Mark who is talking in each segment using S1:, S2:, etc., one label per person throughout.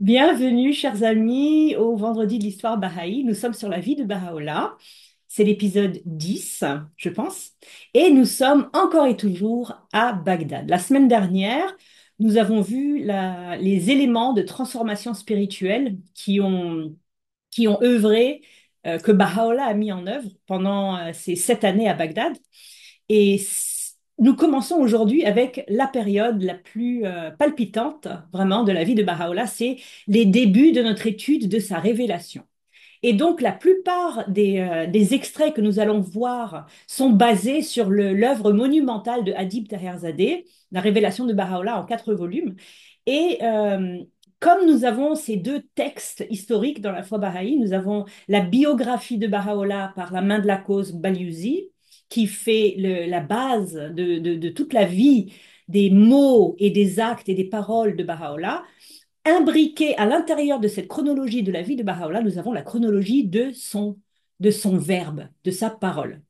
S1: Bienvenue, chers amis, au Vendredi de l'Histoire Baha'i. Nous sommes sur la vie de Baha'u'llah. C'est l'épisode 10, je pense. Et nous sommes encore et toujours à Bagdad. La semaine dernière, nous avons vu les éléments de transformation spirituelle qui ont, qui œuvré, euh, que Baha'u'llah a mis en œuvre pendant euh, ces sept années à Bagdad. Et nous commençons aujourd'hui avec la période la plus euh, palpitante vraiment de la vie de Baha'u'llah, c'est les débuts de notre étude de sa révélation. Et donc la plupart des, euh, extraits que nous allons voir sont basés sur l'œuvre monumentale de Hadib Taherzadeh, la révélation de Baha'u'llah en quatre volumes. Et euh, comme nous avons ces deux textes historiques dans la foi baha'i, nous avons la biographie de Baha'u'llah par la main de la cause Baliouzi, qui fait la base de, toute la vie des mots et des actes et des paroles de Baha'u'llah, imbriqué à l'intérieur de cette chronologie de la vie de Baha'u'llah, nous avons la chronologie de son, de son verbe, de sa parole.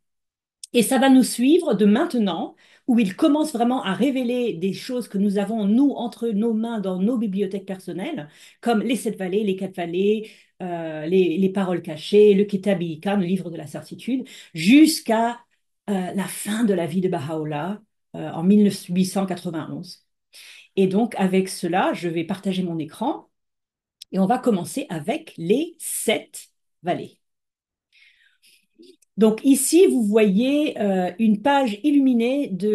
S1: Et ça va nous suivre de maintenant, où il commence vraiment à révéler des choses que nous avons, nous, entre nos mains, dans nos bibliothèques personnelles, comme les sept vallées, les quatre vallées, euh, les, les, paroles cachées, le i le livre de la certitude, jusqu'à euh, la fin de la vie de Baha'u'llah euh, en 1891. Et donc, avec cela, je vais partager mon écran et on va commencer avec les sept vallées. Donc ici, vous voyez euh, une page illuminée de,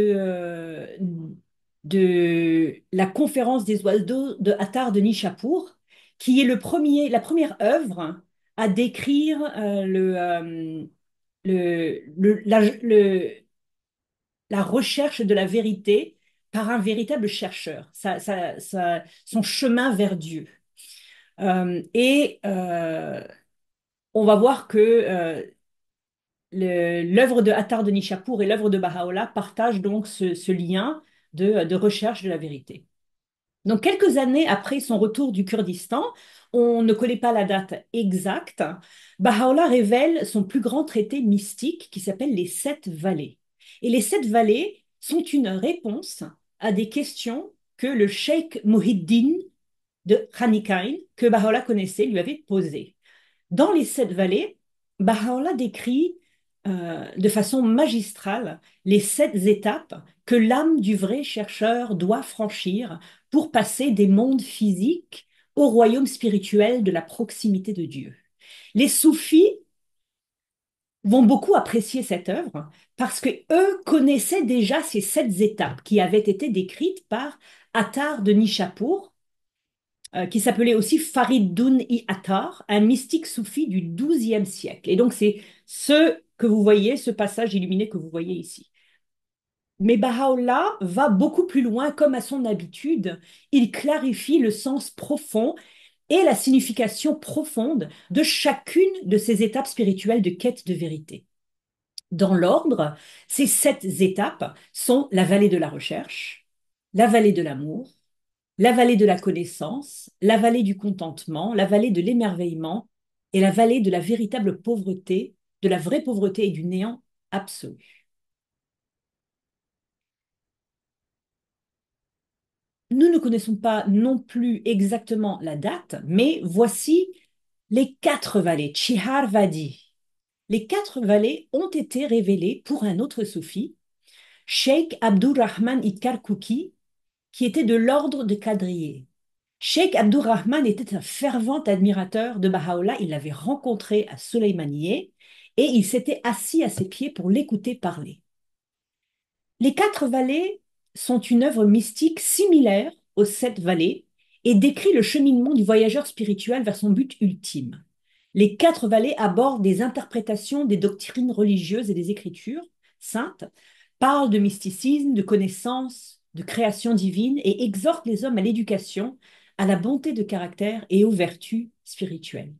S1: la conférence des oiseaux de Attar de Nishapur, qui est le premier, la première œuvre à décrire le, la, recherche de la vérité par un véritable chercheur, son chemin vers Dieu. Euh, et euh, on va voir que euh, l'œuvre de Attar de Nishapur et l'œuvre de Baha'u'llah partagent donc ce, lien de recherche de la vérité. Donc, quelques années après son retour du Kurdistan, on ne connaît pas la date exacte, Baha'u'llah révèle son plus grand traité mystique qui s'appelle Les Sept Vallées. Et les Sept Vallées sont une réponse à des questions que le cheikh Muhiddin de Khanikain, que Baha'u'llah connaissait, lui avait posées. Dans Les Sept Vallées, Baha'u'llah décrit euh, de façon magistrale les sept étapes que l'âme du vrai chercheur doit franchir pour passer des mondes physiques au royaume spirituel de la proximité de Dieu. Les soufis vont beaucoup apprécier cette œuvre parce que eux connaissaient déjà ces sept étapes qui avaient été décrites par Attar de Nishapur, euh, qui s'appelait aussi Farid dun i Attar, un mystique soufi du XIIe siècle. Et donc c'est ce que vous voyez, ce passage illuminé que vous voyez ici. Mais Baha'u'llah va beaucoup plus loin, comme à son habitude. Il clarifie le sens profond et la signification profonde de chacune de ces étapes spirituelles de quête de vérité. Dans l'ordre, ces sept étapes sont la vallée de la recherche, la vallée de l'amour, la vallée de la connaissance, la vallée du contentement, la vallée de l'émerveillement et la vallée de la véritable pauvreté, de la vraie pauvreté et du néant absolu. nous ne connaissons pas non plus exactement la date, mais voici les quatre vallées, Chihar Vadi. Les quatre vallées ont été révélées pour un autre soufi, Sheikh Abdurrahman Kuki, qui était de l'ordre de quadriers Sheikh Abdurrahman était un fervent admirateur de Baha'u'llah. Il l'avait rencontré à Soleimanieh et il s'était assis à ses pieds pour l'écouter parler. Les quatre vallées sont une œuvre mystique similaire aux sept vallées et décrit le cheminement du voyageur spirituel vers son but ultime. Les quatre vallées abordent des interprétations des doctrines religieuses et des écritures saintes, parlent de mysticisme, de connaissance, de création divine et exhortent les hommes à l'éducation, à la bonté de caractère et aux vertus spirituelles.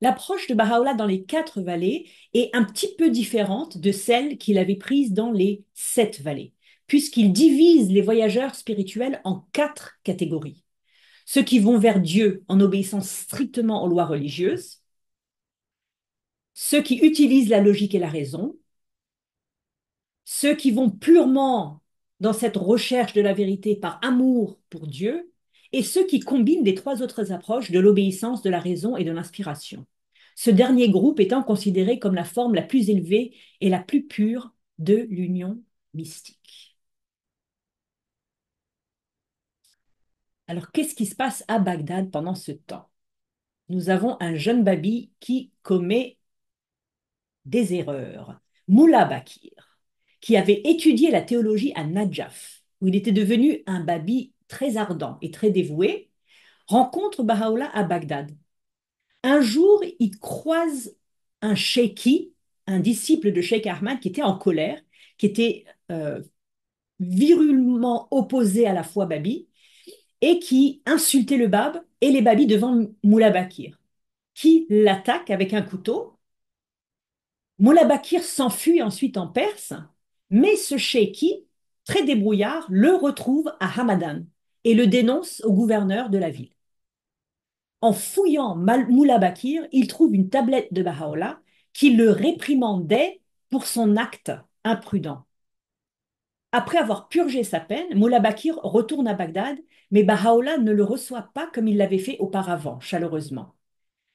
S1: L'approche de Baha'u'llah dans les quatre vallées est un petit peu différente de celle qu'il avait prise dans les sept vallées puisqu'il divise les voyageurs spirituels en quatre catégories. Ceux qui vont vers Dieu en obéissant strictement aux lois religieuses, ceux qui utilisent la logique et la raison, ceux qui vont purement dans cette recherche de la vérité par amour pour Dieu, et ceux qui combinent les trois autres approches de l'obéissance, de la raison et de l'inspiration. Ce dernier groupe étant considéré comme la forme la plus élevée et la plus pure de l'union mystique. Alors, qu'est-ce qui se passe à Bagdad pendant ce temps Nous avons un jeune Babi qui commet des erreurs. Moula Bakir, qui avait étudié la théologie à Najaf, où il était devenu un Babi très ardent et très dévoué, rencontre Baha'u'llah à Bagdad. Un jour, il croise un sheikhi, un disciple de Sheikh Ahmad qui était en colère, qui était euh, virulement opposé à la foi Babi, et qui insultait le Bab et les Babis devant Moulabakir, qui l'attaque avec un couteau. Moulabakir s'enfuit ensuite en Perse, mais ce Sheikhi, très débrouillard, le retrouve à Hamadan et le dénonce au gouverneur de la ville. En fouillant Moulabakir, il trouve une tablette de Baha'u'llah qui le réprimandait pour son acte imprudent. Après avoir purgé sa peine, Moulabakir retourne à Bagdad mais Baha'u'llah ne le reçoit pas comme il l'avait fait auparavant, chaleureusement.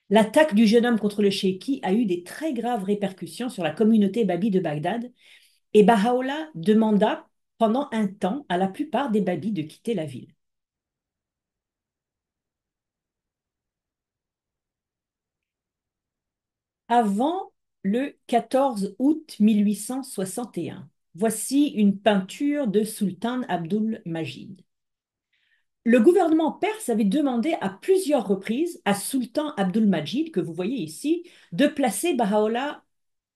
S1: L'attaque du jeune homme contre le Sheikhi a eu des très graves répercussions sur la communauté Babi de Bagdad, et Baha'u'llah demanda pendant un temps à la plupart des Babis de quitter la ville. Avant le 14 août 1861, voici une peinture de Sultan Abdul Majid. Le gouvernement perse avait demandé à plusieurs reprises à Sultan Abdul Majid, que vous voyez ici, de placer Bahá'u'lláh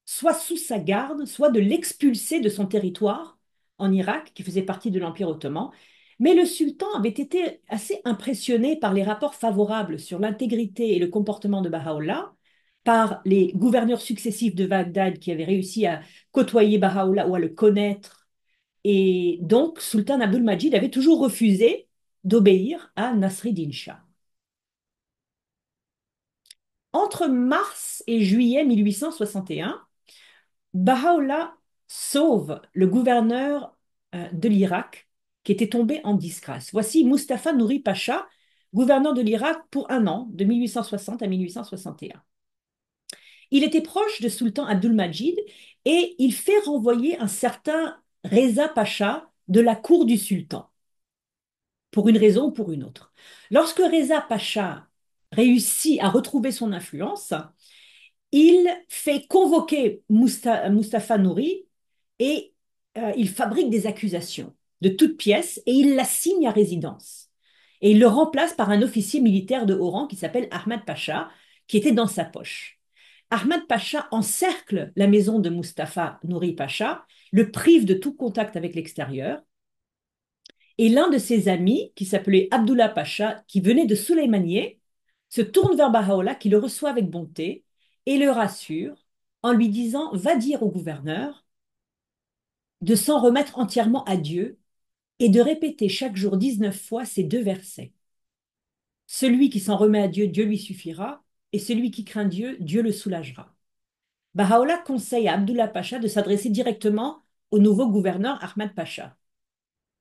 S1: soit sous sa garde, soit de l'expulser de son territoire en Irak, qui faisait partie de l'Empire ottoman. Mais le sultan avait été assez impressionné par les rapports favorables sur l'intégrité et le comportement de Bahá'u'lláh, par les gouverneurs successifs de Bagdad qui avaient réussi à côtoyer Bahá'u'lláh ou à le connaître. Et donc, Sultan Abdul Majid avait toujours refusé d'obéir à Nasreddin Shah. Entre mars et juillet 1861, Baha'u'llah sauve le gouverneur euh, de l'Irak qui était tombé en disgrâce. Voici Mustapha Nouri Pacha, gouverneur de l'Irak pour un an, de 1860 à 1861. Il était proche de Sultan Abdul Majid et il fait renvoyer un certain Reza Pacha de la cour du sultan pour une raison ou pour une autre. Lorsque Reza Pacha réussit à retrouver son influence, il fait convoquer Mustafa, Nouri et euh, il fabrique des accusations de toutes pièces et il signe à résidence. Et il le remplace par un officier militaire de Oran qui s'appelle Ahmad Pacha, qui était dans sa poche. Ahmad Pacha encercle la maison de Mustafa Nouri Pacha, le prive de tout contact avec l'extérieur et l'un de ses amis, qui s'appelait Abdullah Pacha, qui venait de Souleymaniye, se tourne vers Bahá'u'lláh, qui le reçoit avec bonté et le rassure en lui disant Va dire au gouverneur de s'en remettre entièrement à Dieu et de répéter chaque jour 19 fois ces deux versets. Celui qui s'en remet à Dieu, Dieu lui suffira, et celui qui craint Dieu, Dieu le soulagera. Bahá'u'lláh conseille à Abdullah Pacha de s'adresser directement au nouveau gouverneur Ahmad Pacha.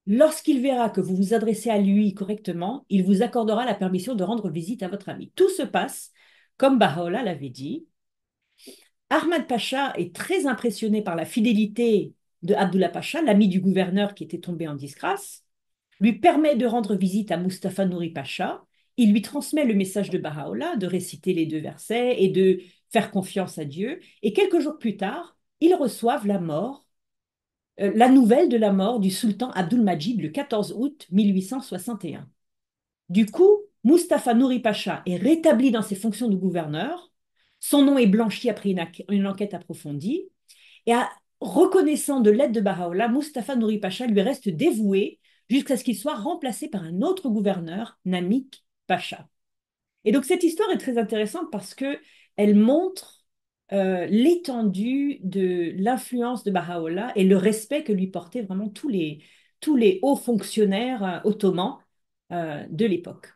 S1: Lorsqu'il verra que vous vous adressez à lui correctement, il vous accordera la permission de rendre visite à votre ami. Tout se passe comme Bahola l'avait dit. Ahmad Pacha est très impressionné par la fidélité de Abdullah Pacha, l'ami du gouverneur qui était tombé en disgrâce, lui permet de rendre visite à Mustafa Nouri Pacha. Il lui transmet le message de Baha'u'llah, de réciter les deux versets et de faire confiance à Dieu. Et quelques jours plus tard, ils reçoivent la mort euh, la nouvelle de la mort du sultan Abdul Majid le 14 août 1861. Du coup, Mustafa Nouri Pacha est rétabli dans ses fonctions de gouverneur, son nom est blanchi après une, enquête approfondie, et reconnaissant de l'aide de Bahá'u'lláh, Mustafa Nouri Pacha lui reste dévoué jusqu'à ce qu'il soit remplacé par un autre gouverneur, Namik Pacha. Et donc cette histoire est très intéressante parce que elle montre euh, l'étendue de l'influence de Baha'u'llah et le respect que lui portaient vraiment tous les, tous les hauts fonctionnaires euh, ottomans euh, de l'époque.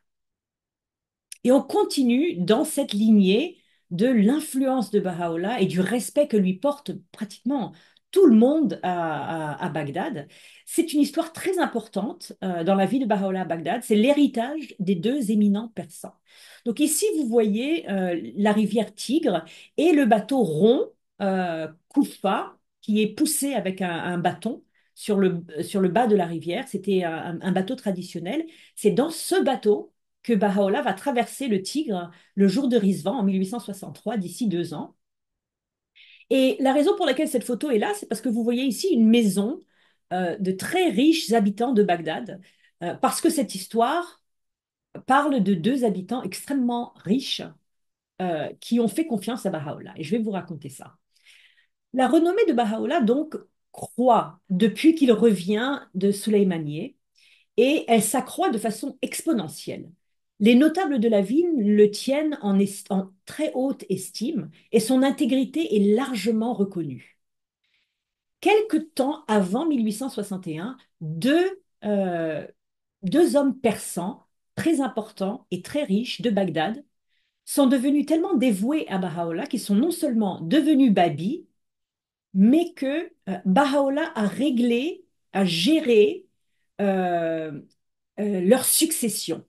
S1: Et on continue dans cette lignée de l'influence de Baha'u'llah et du respect que lui porte pratiquement tout le monde à, Bagdad. C'est une histoire très importante euh, dans la vie de Baha'u'llah à Bagdad. C'est l'héritage des deux éminents persans. Donc ici, vous voyez euh, la rivière Tigre et le bateau rond, euh, Koufa, qui est poussé avec un, bâton sur le, sur le, bas de la rivière. C'était un, bateau traditionnel. C'est dans ce bateau que Baha'u'llah va traverser le Tigre le jour de Rizvan en 1863, d'ici deux ans. Et la raison pour laquelle cette photo est là, c'est parce que vous voyez ici une maison euh, de très riches habitants de Bagdad, euh, parce que cette histoire parle de deux habitants extrêmement riches euh, qui ont fait confiance à Baha'u'llah. Et je vais vous raconter ça. La renommée de Baha'u'llah, donc, croît depuis qu'il revient de Soleimanier et elle s'accroît de façon exponentielle. Les notables de la ville le tiennent en, très haute estime et son intégrité est largement reconnue. Quelque temps avant 1861, deux, euh, deux hommes persans très importants et très riches de Bagdad sont devenus tellement dévoués à Baha'u'llah qu'ils sont non seulement devenus babis, mais que euh, Baha'u'llah a réglé, a géré euh, leur succession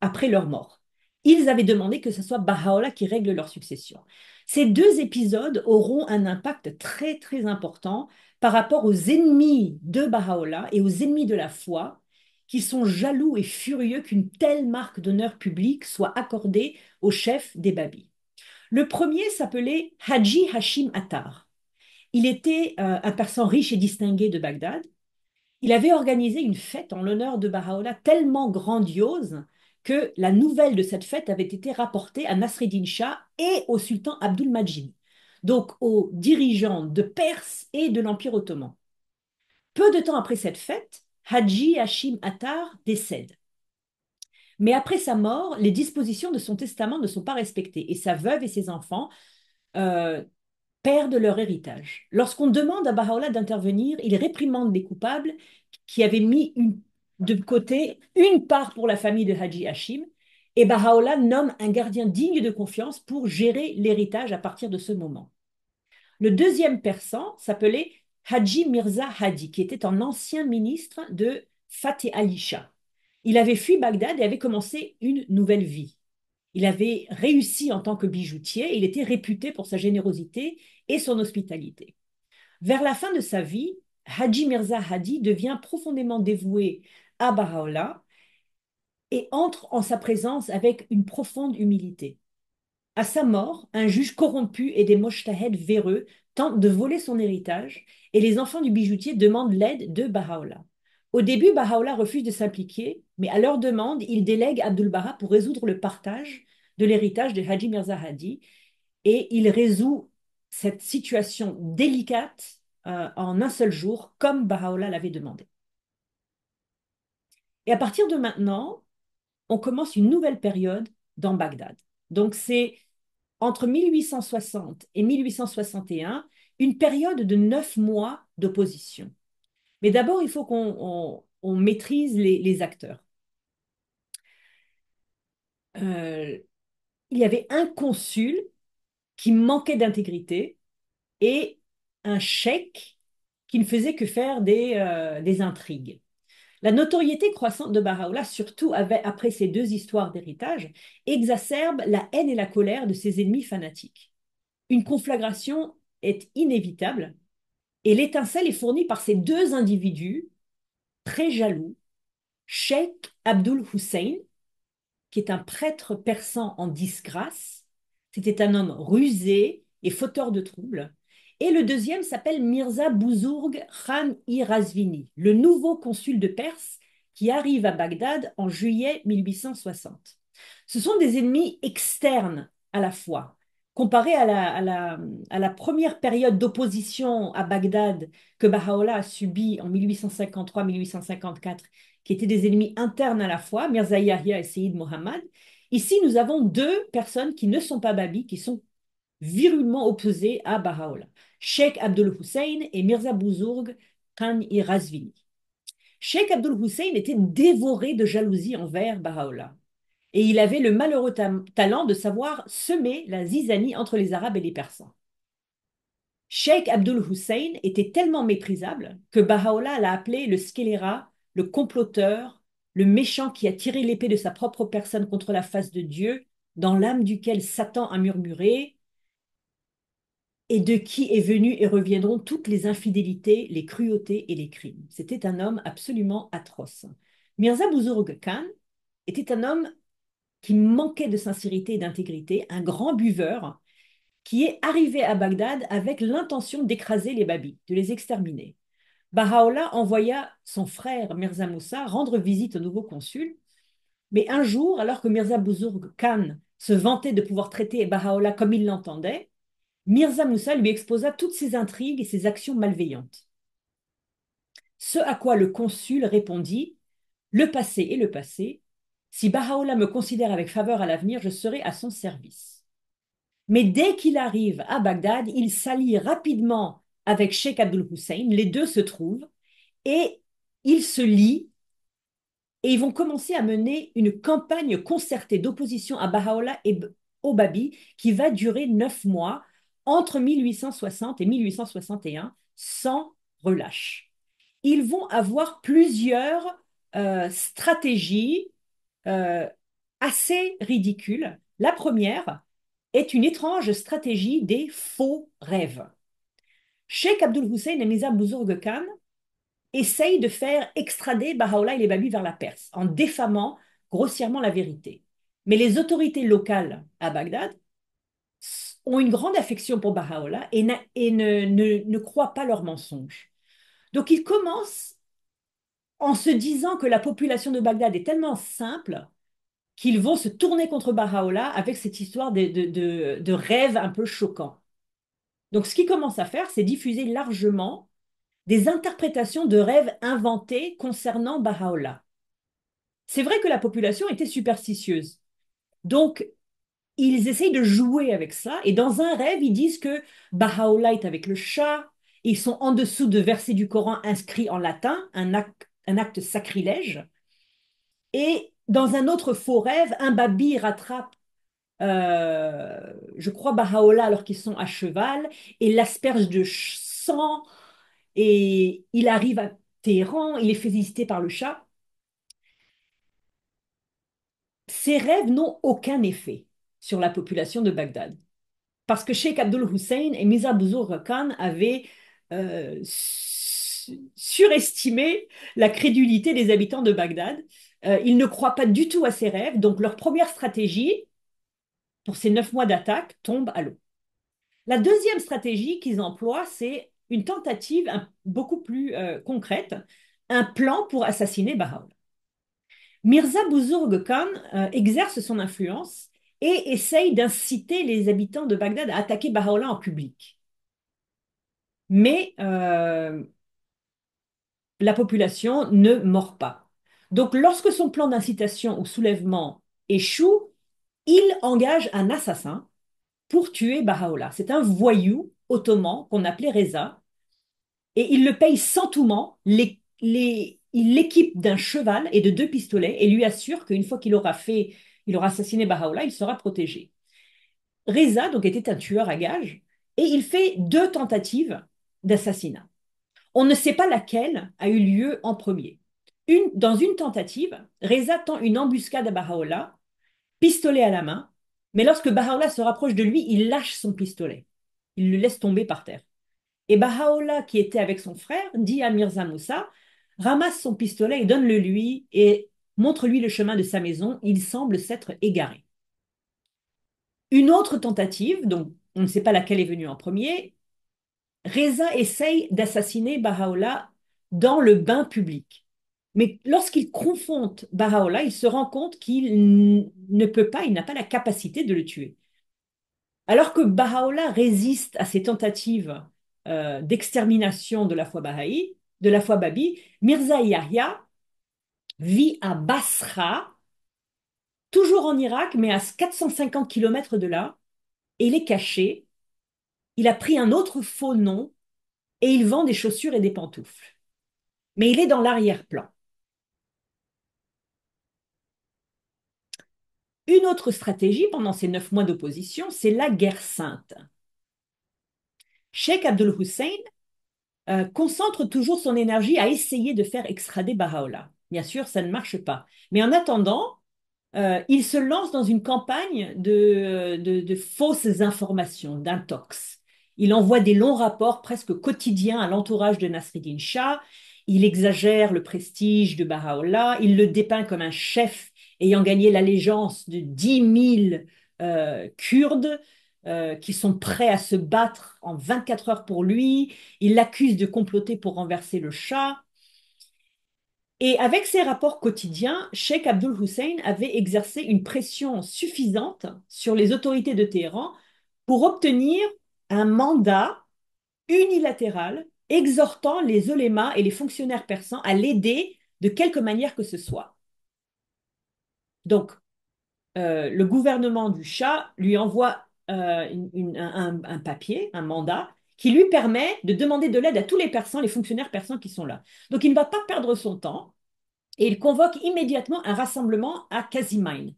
S1: après leur mort. Ils avaient demandé que ce soit Baha'u'llah qui règle leur succession. Ces deux épisodes auront un impact très très important par rapport aux ennemis de Baha'u'llah et aux ennemis de la foi qui sont jaloux et furieux qu'une telle marque d'honneur publique soit accordée au chef des Babis. Le premier s'appelait Haji Hashim Attar. Il était euh, un persan riche et distingué de Bagdad. Il avait organisé une fête en l'honneur de Baha'u'llah tellement grandiose que la nouvelle de cette fête avait été rapportée à Nasreddin Shah et au sultan Abdul Majid, donc aux dirigeants de Perse et de l'Empire ottoman. Peu de temps après cette fête, Haji Hashim Attar décède. Mais après sa mort, les dispositions de son testament ne sont pas respectées et sa veuve et ses enfants euh, perdent leur héritage. Lorsqu'on demande à Baha'u'llah d'intervenir, il réprimande les coupables qui avaient mis une de côté une part pour la famille de Haji Hashim, et Baha'u'llah nomme un gardien digne de confiance pour gérer l'héritage à partir de ce moment. Le deuxième persan s'appelait Haji Mirza Hadi, qui était un ancien ministre de Fateh Ali Shah. Il avait fui Bagdad et avait commencé une nouvelle vie. Il avait réussi en tant que bijoutier, et il était réputé pour sa générosité et son hospitalité. Vers la fin de sa vie, Haji Mirza Hadi devient profondément dévoué à Baha'u'llah et entre en sa présence avec une profonde humilité. À sa mort, un juge corrompu et des mojtahed véreux tentent de voler son héritage et les enfants du bijoutier demandent l'aide de Baha'u'llah. Au début, Baha'u'llah refuse de s'impliquer, mais à leur demande, il délègue Abdul Bara pour résoudre le partage de l'héritage de Haji Mirza Hadi et il résout cette situation délicate euh, en un seul jour, comme Baha'u'llah l'avait demandé. Et à partir de maintenant, on commence une nouvelle période dans Bagdad. Donc c'est entre 1860 et 1861 une période de neuf mois d'opposition. Mais d'abord, il faut qu'on maîtrise les, acteurs. Euh, il y avait un consul qui manquait d'intégrité et un chèque qui ne faisait que faire des euh, intrigues. La notoriété croissante de Baraoula, surtout après ces deux histoires d'héritage, exacerbe la haine et la colère de ses ennemis fanatiques. Une conflagration est inévitable et l'étincelle est fournie par ces deux individus très jaloux, Sheikh Abdul Hussein, qui est un prêtre persan en disgrâce, c'était un homme rusé et fauteur de troubles, et le deuxième s'appelle Mirza Bouzourg Khan i Razvini, le nouveau consul de Perse qui arrive à Bagdad en juillet 1860. Ce sont des ennemis externes à la fois. Comparé à la, première période d'opposition à Bagdad que Baha'u'llah a subie en 1853-1854, qui étaient des ennemis internes à la fois, Mirza Yahya et Seyyid Mohammad, ici nous avons deux personnes qui ne sont pas babis, qui sont virulement opposées à Baha'u'llah. Sheikh Abdul Hussein et Mirza Bouzourg khan Irazvini. Sheikh Abdul Hussein était dévoré de jalousie envers Baha'u'llah et il avait le malheureux talent de savoir semer la zizanie entre les Arabes et les Persans. Sheikh Abdul Hussein était tellement méprisable que Baha'u'llah l'a appelé le scélérat, le comploteur, le méchant qui a tiré l'épée de sa propre personne contre la face de Dieu, dans l'âme duquel Satan a murmuré et de qui est venu et reviendront toutes les infidélités, les cruautés et les crimes. C'était un homme absolument atroce. Mirza Bouzourg Khan était un homme qui manquait de sincérité et d'intégrité, un grand buveur qui est arrivé à Bagdad avec l'intention d'écraser les Babis, de les exterminer. Bahá'u'lláh envoya son frère Mirza Moussa rendre visite au nouveau consul, mais un jour, alors que Mirza Bouzourg Khan se vantait de pouvoir traiter Bahá'u'lláh comme il l'entendait, Mirza Moussa lui exposa toutes ses intrigues et ses actions malveillantes. Ce à quoi le consul répondit Le passé est le passé. Si Baha'u'llah me considère avec faveur à l'avenir, je serai à son service. Mais dès qu'il arrive à Bagdad, il s'allie rapidement avec Sheikh Abdul Hussein. Les deux se trouvent et ils se lient et ils vont commencer à mener une campagne concertée d'opposition à Baha'u'llah et au Babi qui va durer neuf mois entre 1860 et 1861 sans relâche. Ils vont avoir plusieurs euh, stratégies euh, assez ridicules. La première est une étrange stratégie des faux rêves. Sheikh Abdul Hussein et Mirza Buzurg Khan essayent de faire extrader Bahá'u'lláh et les Babis vers la Perse en défamant grossièrement la vérité. Mais les autorités locales à Bagdad ont une grande affection pour Baha'u'llah et, ne, ne, croient pas leurs mensonges. Donc ils commencent en se disant que la population de Bagdad est tellement simple qu'ils vont se tourner contre Baha'u'llah avec cette histoire de, de, de rêve un peu choquant. Donc ce qu'ils commencent à faire, c'est diffuser largement des interprétations de rêves inventés concernant Baha'u'llah. C'est vrai que la population était superstitieuse. Donc ils essayent de jouer avec ça. Et dans un rêve, ils disent que Baha'u'llah est avec le chat. Ils sont en dessous de versets du Coran inscrits en latin, un acte, sacrilège. Et dans un autre faux rêve, un babi rattrape, euh, je crois, Baha'u'llah alors qu'ils sont à cheval et l'asperge de sang. Et il arrive à Téhéran, il est félicité par le chat. Ces rêves n'ont aucun effet sur la population de Bagdad. Parce que Sheikh Abdul Hussein et Mirza Bouzour Khan avaient euh, surestimé la crédulité des habitants de Bagdad. Euh, ils ne croient pas du tout à ces rêves, donc leur première stratégie pour ces neuf mois d'attaque tombe à l'eau. La deuxième stratégie qu'ils emploient, c'est une tentative beaucoup plus euh, concrète, un plan pour assassiner Bahaul. Mirza Buzurg Khan exerce son influence et essaye d'inciter les habitants de Bagdad à attaquer Baha'u'llah en public. Mais euh, la population ne mord pas. Donc lorsque son plan d'incitation au soulèvement échoue, il engage un assassin pour tuer Baha'u'llah. C'est un voyou ottoman qu'on appelait Reza, et il le paye sans tout les, il l'équipe d'un cheval et de deux pistolets et lui assure qu'une fois qu'il aura fait il aura assassiné Baha'u'llah, il sera protégé. Reza donc était un tueur à gages et il fait deux tentatives d'assassinat. On ne sait pas laquelle a eu lieu en premier. dans une tentative, Reza tend une embuscade à Baha'u'llah, pistolet à la main, mais lorsque Baha'u'llah se rapproche de lui, il lâche son pistolet. Il le laisse tomber par terre. Et Baha'u'llah, qui était avec son frère, dit à Mirza Moussa, ramasse son pistolet et donne-le lui, et montre-lui le chemin de sa maison, il semble s'être égaré. Une autre tentative, donc on ne sait pas laquelle est venue en premier, Reza essaye d'assassiner Baha'u'llah dans le bain public. Mais lorsqu'il confronte Baha'u'llah, il se rend compte qu'il ne peut pas, il n'a pas la capacité de le tuer. Alors que Baha'u'llah résiste à ces tentatives euh, d'extermination de la foi de la foi babi, Mirza Yahya vit à Basra, toujours en Irak, mais à 450 km de là, et il est caché. Il a pris un autre faux nom et il vend des chaussures et des pantoufles. Mais il est dans l'arrière-plan. Une autre stratégie pendant ces neuf mois d'opposition, c'est la guerre sainte. Sheikh Abdul Hussein euh, concentre toujours son énergie à essayer de faire extrader Baha'u'llah. Bien sûr, ça ne marche pas. Mais en attendant, euh, il se lance dans une campagne de, fausses informations, d'intox. Il envoie des longs rapports presque quotidiens à l'entourage de Nasreddin Shah. Il exagère le prestige de Baha'u'llah. Il le dépeint comme un chef ayant gagné l'allégeance de 10 000 euh, Kurdes euh, qui sont prêts à se battre en 24 heures pour lui. Il l'accuse de comploter pour renverser le chat. Et avec ses rapports quotidiens, Sheikh Abdul Hussein avait exercé une pression suffisante sur les autorités de Téhéran pour obtenir un mandat unilatéral exhortant les olémas et les fonctionnaires persans à l'aider de quelque manière que ce soit. Donc, euh, le gouvernement du Shah lui envoie euh, un, papier, un mandat, qui lui permet de demander de l'aide à tous les persans, les fonctionnaires persans qui sont là. Donc il ne va pas perdre son temps et il convoque immédiatement un rassemblement à Kazimain,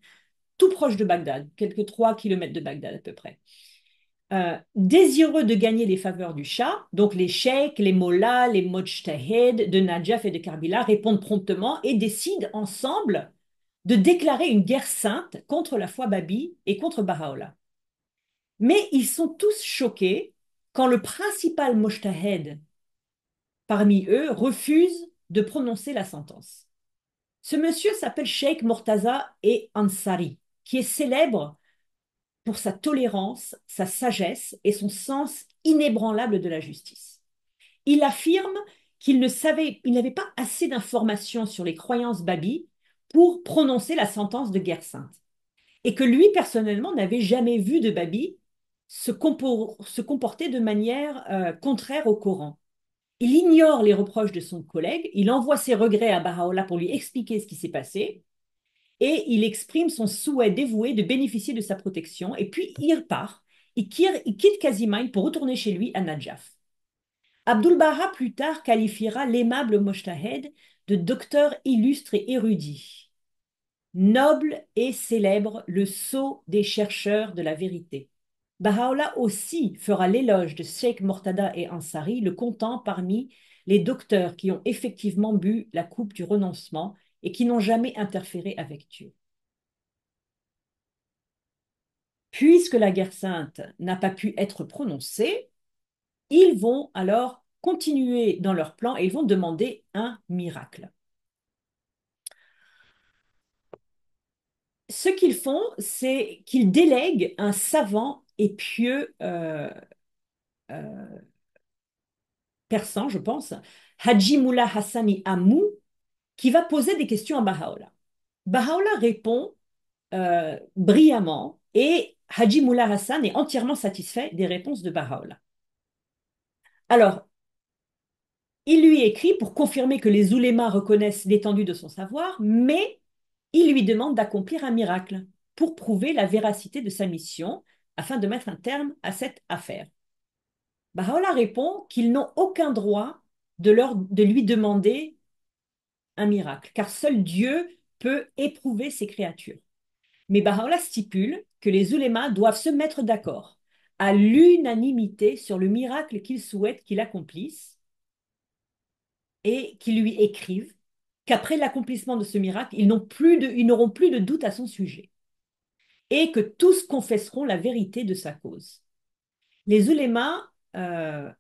S1: tout proche de Bagdad, quelques 3 km de Bagdad à peu près. Euh, désireux de gagner les faveurs du chat donc les cheikhs, les mollahs, les Mojtahid, de Najaf et de Karbila répondent promptement et décident ensemble de déclarer une guerre sainte contre la foi Babi et contre baraola Mais ils sont tous choqués quand le principal mojtahed parmi eux refuse de prononcer la sentence. Ce monsieur s'appelle Sheikh Mortaza et Ansari, qui est célèbre pour sa tolérance, sa sagesse et son sens inébranlable de la justice. Il affirme qu'il ne savait, il n'avait pas assez d'informations sur les croyances babi pour prononcer la sentence de guerre sainte, et que lui personnellement n'avait jamais vu de babi se, comporter de manière euh, contraire au Coran. Il ignore les reproches de son collègue, il envoie ses regrets à Baha'u'llah pour lui expliquer ce qui s'est passé, et il exprime son souhait dévoué de bénéficier de sa protection, et puis il part, il quitte Kazimaïn pour retourner chez lui à Najaf. Abdul Baha plus tard qualifiera l'aimable Moshtahed de docteur illustre et érudit, noble et célèbre, le sceau des chercheurs de la vérité. Baha'u'llah aussi fera l'éloge de Sheikh Mortada et Ansari, le comptant parmi les docteurs qui ont effectivement bu la coupe du renoncement et qui n'ont jamais interféré avec Dieu. Puisque la guerre sainte n'a pas pu être prononcée, ils vont alors continuer dans leur plan et ils vont demander un miracle. Ce qu'ils font, c'est qu'ils délèguent un savant et pieux euh, euh, persan, je pense, Haji Mullah Hassani Amou, qui va poser des questions à Baha'u'llah. Baha'u'llah répond euh, brillamment et Haji Mullah Hassan est entièrement satisfait des réponses de Baha'u'llah. Alors, il lui écrit pour confirmer que les oulémas reconnaissent l'étendue de son savoir, mais il lui demande d'accomplir un miracle pour prouver la véracité de sa mission afin de mettre un terme à cette affaire. Bahá'u'lláh répond qu'ils n'ont aucun droit de, de lui demander un miracle, car seul Dieu peut éprouver ses créatures. Mais Bahá'u'lláh stipule que les ulémas doivent se mettre d'accord à l'unanimité sur le miracle qu'ils souhaitent qu'il accomplisse et qu'ils lui écrivent qu'après l'accomplissement de ce miracle, ils n'auront plus, plus de doute à son sujet et que tous confesseront la vérité de sa cause. Les ulémas euh,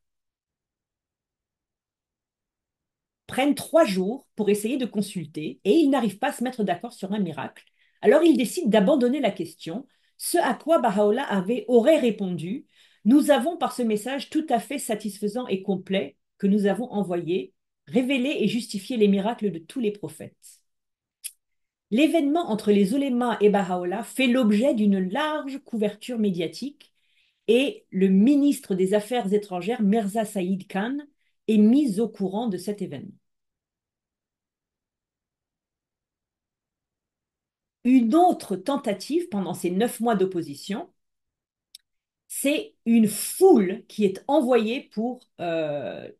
S1: prennent trois jours pour essayer de consulter et ils n'arrivent pas à se mettre d'accord sur un miracle. Alors ils décident d'abandonner la question, ce à quoi Baha'u'llah avait, aurait répondu Nous avons, par ce message tout à fait satisfaisant et complet que nous avons envoyé, révélé et justifié les miracles de tous les prophètes. L'événement entre les Olema et Baha'u'llah fait l'objet d'une large couverture médiatique et le ministre des Affaires étrangères, Mirza Saïd Khan, est mis au courant de cet événement. Une autre tentative pendant ces neuf mois d'opposition, c'est une foule qui est envoyée pour euh,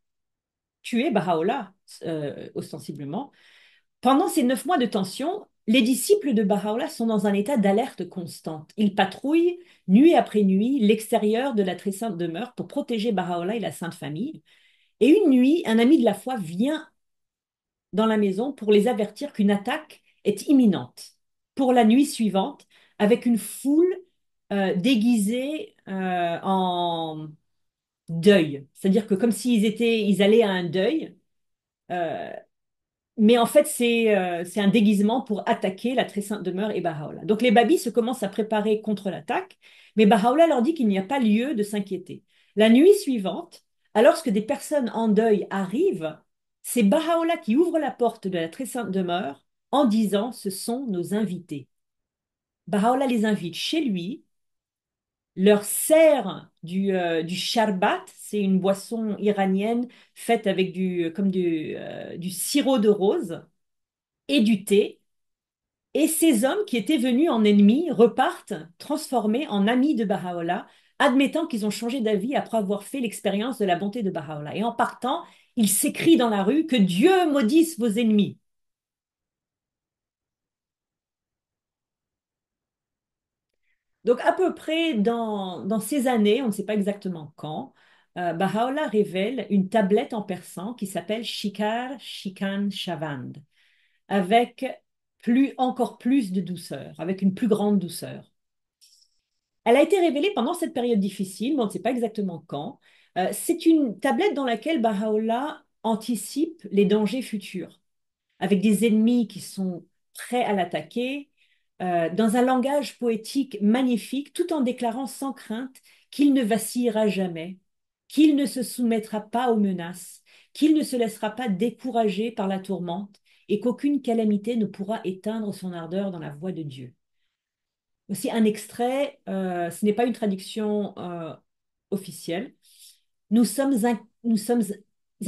S1: tuer Baha'u'llah euh, ostensiblement. Pendant ces neuf mois de tension, les disciples de Baha'u'llah sont dans un état d'alerte constante. Ils patrouillent nuit après nuit l'extérieur de la très sainte demeure pour protéger Baha'u'llah et la Sainte Famille. Et une nuit, un ami de la foi vient dans la maison pour les avertir qu'une attaque est imminente. Pour la nuit suivante, avec une foule euh, déguisée euh, en deuil. C'est-à-dire que comme s'ils étaient, ils allaient à un deuil, euh, mais en fait, euh, c'est un déguisement pour attaquer la très sainte demeure et Baha'u'llah. Donc les Babis se commencent à préparer contre l'attaque, mais Baha'u'llah leur dit qu'il n'y a pas lieu de s'inquiéter. La nuit suivante, alors que des personnes en deuil arrivent, c'est Baha'u'llah qui ouvre la porte de la très sainte demeure en disant ce sont nos invités. Baha'u'llah les invite chez lui leur sert euh, du, sharbat, c'est une boisson iranienne faite avec du, euh, comme du, euh, du sirop de rose et du thé. Et ces hommes qui étaient venus en ennemis repartent transformés en amis de Baha'u'llah, admettant qu'ils ont changé d'avis après avoir fait l'expérience de la bonté de Baha'u'llah. Et en partant, ils s'écrient dans la rue que Dieu maudisse vos ennemis. Donc, à peu près dans, ces années, on ne sait pas exactement quand, euh, Baha'u'llah révèle une tablette en persan qui s'appelle Shikar Shikan Shavand, avec plus, encore plus de douceur, avec une plus grande douceur. Elle a été révélée pendant cette période difficile, mais on ne sait pas exactement quand. Euh, c'est une tablette dans laquelle Baha'u'llah anticipe les dangers futurs, avec des ennemis qui sont prêts à l'attaquer, euh, dans un langage poétique magnifique, tout en déclarant sans crainte qu'il ne vacillera jamais, qu'il ne se soumettra pas aux menaces, qu'il ne se laissera pas décourager par la tourmente et qu'aucune calamité ne pourra éteindre son ardeur dans la voie de Dieu. Aussi un extrait, euh, ce n'est pas une traduction euh, officielle. nous sommes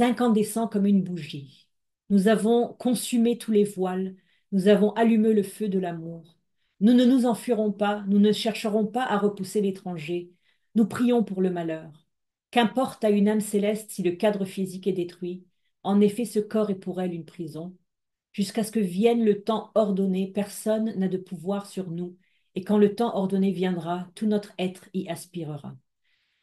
S1: incandescents comme une bougie. Nous avons consumé tous les voiles, nous avons allumé le feu de l'amour. Nous ne nous enfuirons pas, nous ne chercherons pas à repousser l'étranger. Nous prions pour le malheur. Qu'importe à une âme céleste si le cadre physique est détruit. En effet, ce corps est pour elle une prison. Jusqu'à ce que vienne le temps ordonné, personne n'a de pouvoir sur nous, et quand le temps ordonné viendra, tout notre être y aspirera.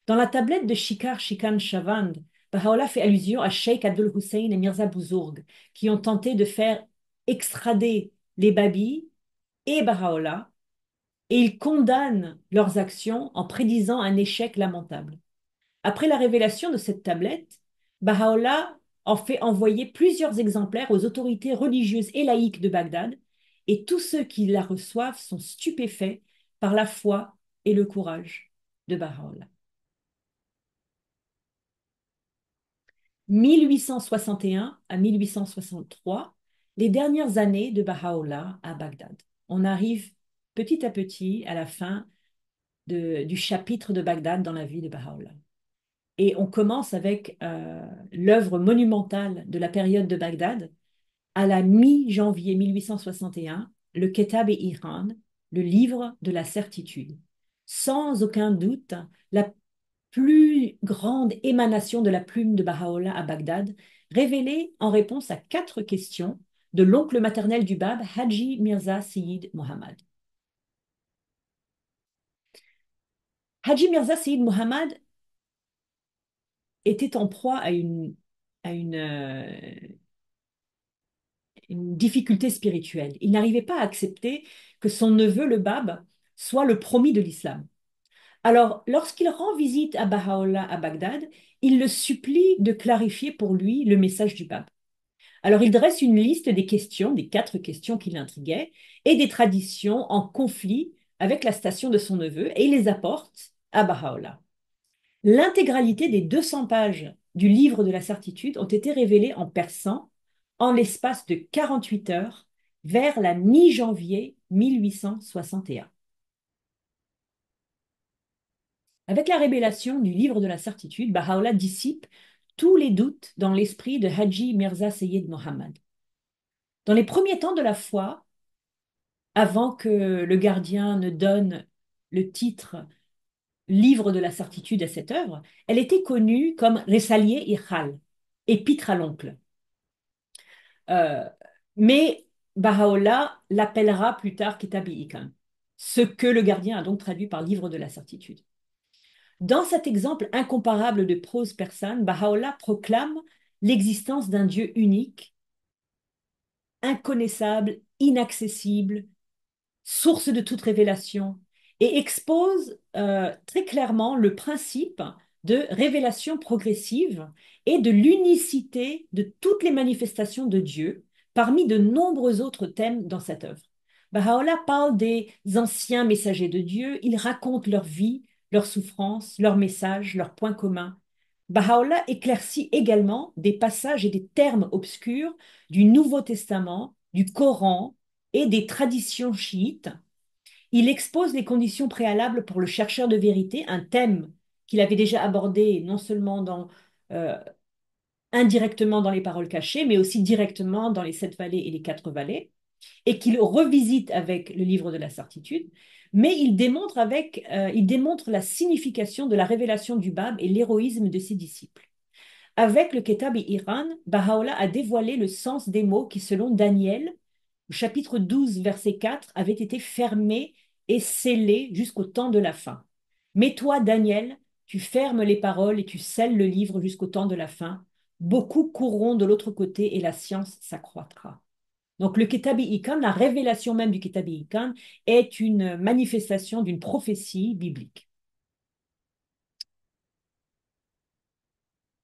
S1: Dans la tablette de Shikar Shikan Shavand, Baha'u'llah fait allusion à Sheikh Abdul Hussein et Mirza Bouzourg, qui ont tenté de faire extrader les Babis et Baha'u'llah, et ils condamnent leurs actions en prédisant un échec lamentable. Après la révélation de cette tablette, Baha'u'llah en fait envoyer plusieurs exemplaires aux autorités religieuses et laïques de Bagdad, et tous ceux qui la reçoivent sont stupéfaits par la foi et le courage de Baha'u'llah. 1861 à 1863, les dernières années de Baha'u'llah à Bagdad on arrive petit à petit à la fin du chapitre de Bagdad dans la vie de Baha'u'llah. Et on commence avec euh, l'œuvre monumentale de la période de Bagdad à la mi-janvier 1861, le Ketab et Iran, le livre de la certitude. Sans aucun doute, la plus grande émanation de la plume de Baha'u'llah à Bagdad, révélée en réponse à quatre questions de l'oncle maternel du Bab, Haji Mirza Sayyid Mohammad. Haji Mirza Sayyid Mohammad était en proie à une, euh, une difficulté spirituelle. Il n'arrivait pas à accepter que son neveu, le Bab, soit le promis de l'islam. Alors, lorsqu'il rend visite à Baha'u'llah à Bagdad, il le supplie de clarifier pour lui le message du Bab. Alors il dresse une liste des questions, des quatre questions qui l'intriguaient, et des traditions en conflit avec la station de son neveu, et il les apporte à Baha'u'llah. L'intégralité des 200 pages du livre de la certitude ont été révélées en persan en l'espace de 48 heures vers la mi-janvier 1861. Avec la révélation du livre de la certitude, Baha'u'llah dissipe tous les doutes dans l'esprit de Haji Mirza Seyed Mohammed. Dans les premiers temps de la foi, avant que le gardien ne donne le titre livre de la certitude à cette œuvre, elle était connue comme Ressalier et Khal, épître à l'oncle. Euh, mais Baha'u'llah l'appellera plus tard Ikan, ce que le gardien a donc traduit par livre de la certitude. Dans cet exemple incomparable de prose persane, Baha'u'llah proclame l'existence d'un Dieu unique, inconnaissable, inaccessible, source de toute révélation, et expose euh, très clairement le principe de révélation progressive et de l'unicité de toutes les manifestations de Dieu parmi de nombreux autres thèmes dans cette œuvre. Baha'u'llah parle des anciens messagers de Dieu, il raconte leur vie, leurs souffrances, leurs messages, leurs points communs. Baha'u'llah éclaircit également des passages et des termes obscurs du Nouveau Testament, du Coran et des traditions chiites. Il expose les conditions préalables pour le chercheur de vérité, un thème qu'il avait déjà abordé non seulement euh, indirectement dans les paroles cachées, mais aussi directement dans les sept vallées et les quatre vallées, et qu'il revisite avec le livre de la certitude mais il démontre, euh, il démontre la signification de la révélation du Bab et l'héroïsme de ses disciples. Avec le Ketab et Iran, Baha'u'llah a dévoilé le sens des mots qui, selon Daniel, au chapitre 12, verset 4, avaient été fermés et scellés jusqu'au temps de la fin. Mais toi, Daniel, tu fermes les paroles et tu scelles le livre jusqu'au temps de la fin. Beaucoup courront de l'autre côté et la science s'accroîtra. Donc le i Ikan, la révélation même du i Ikan, est une manifestation d'une prophétie biblique.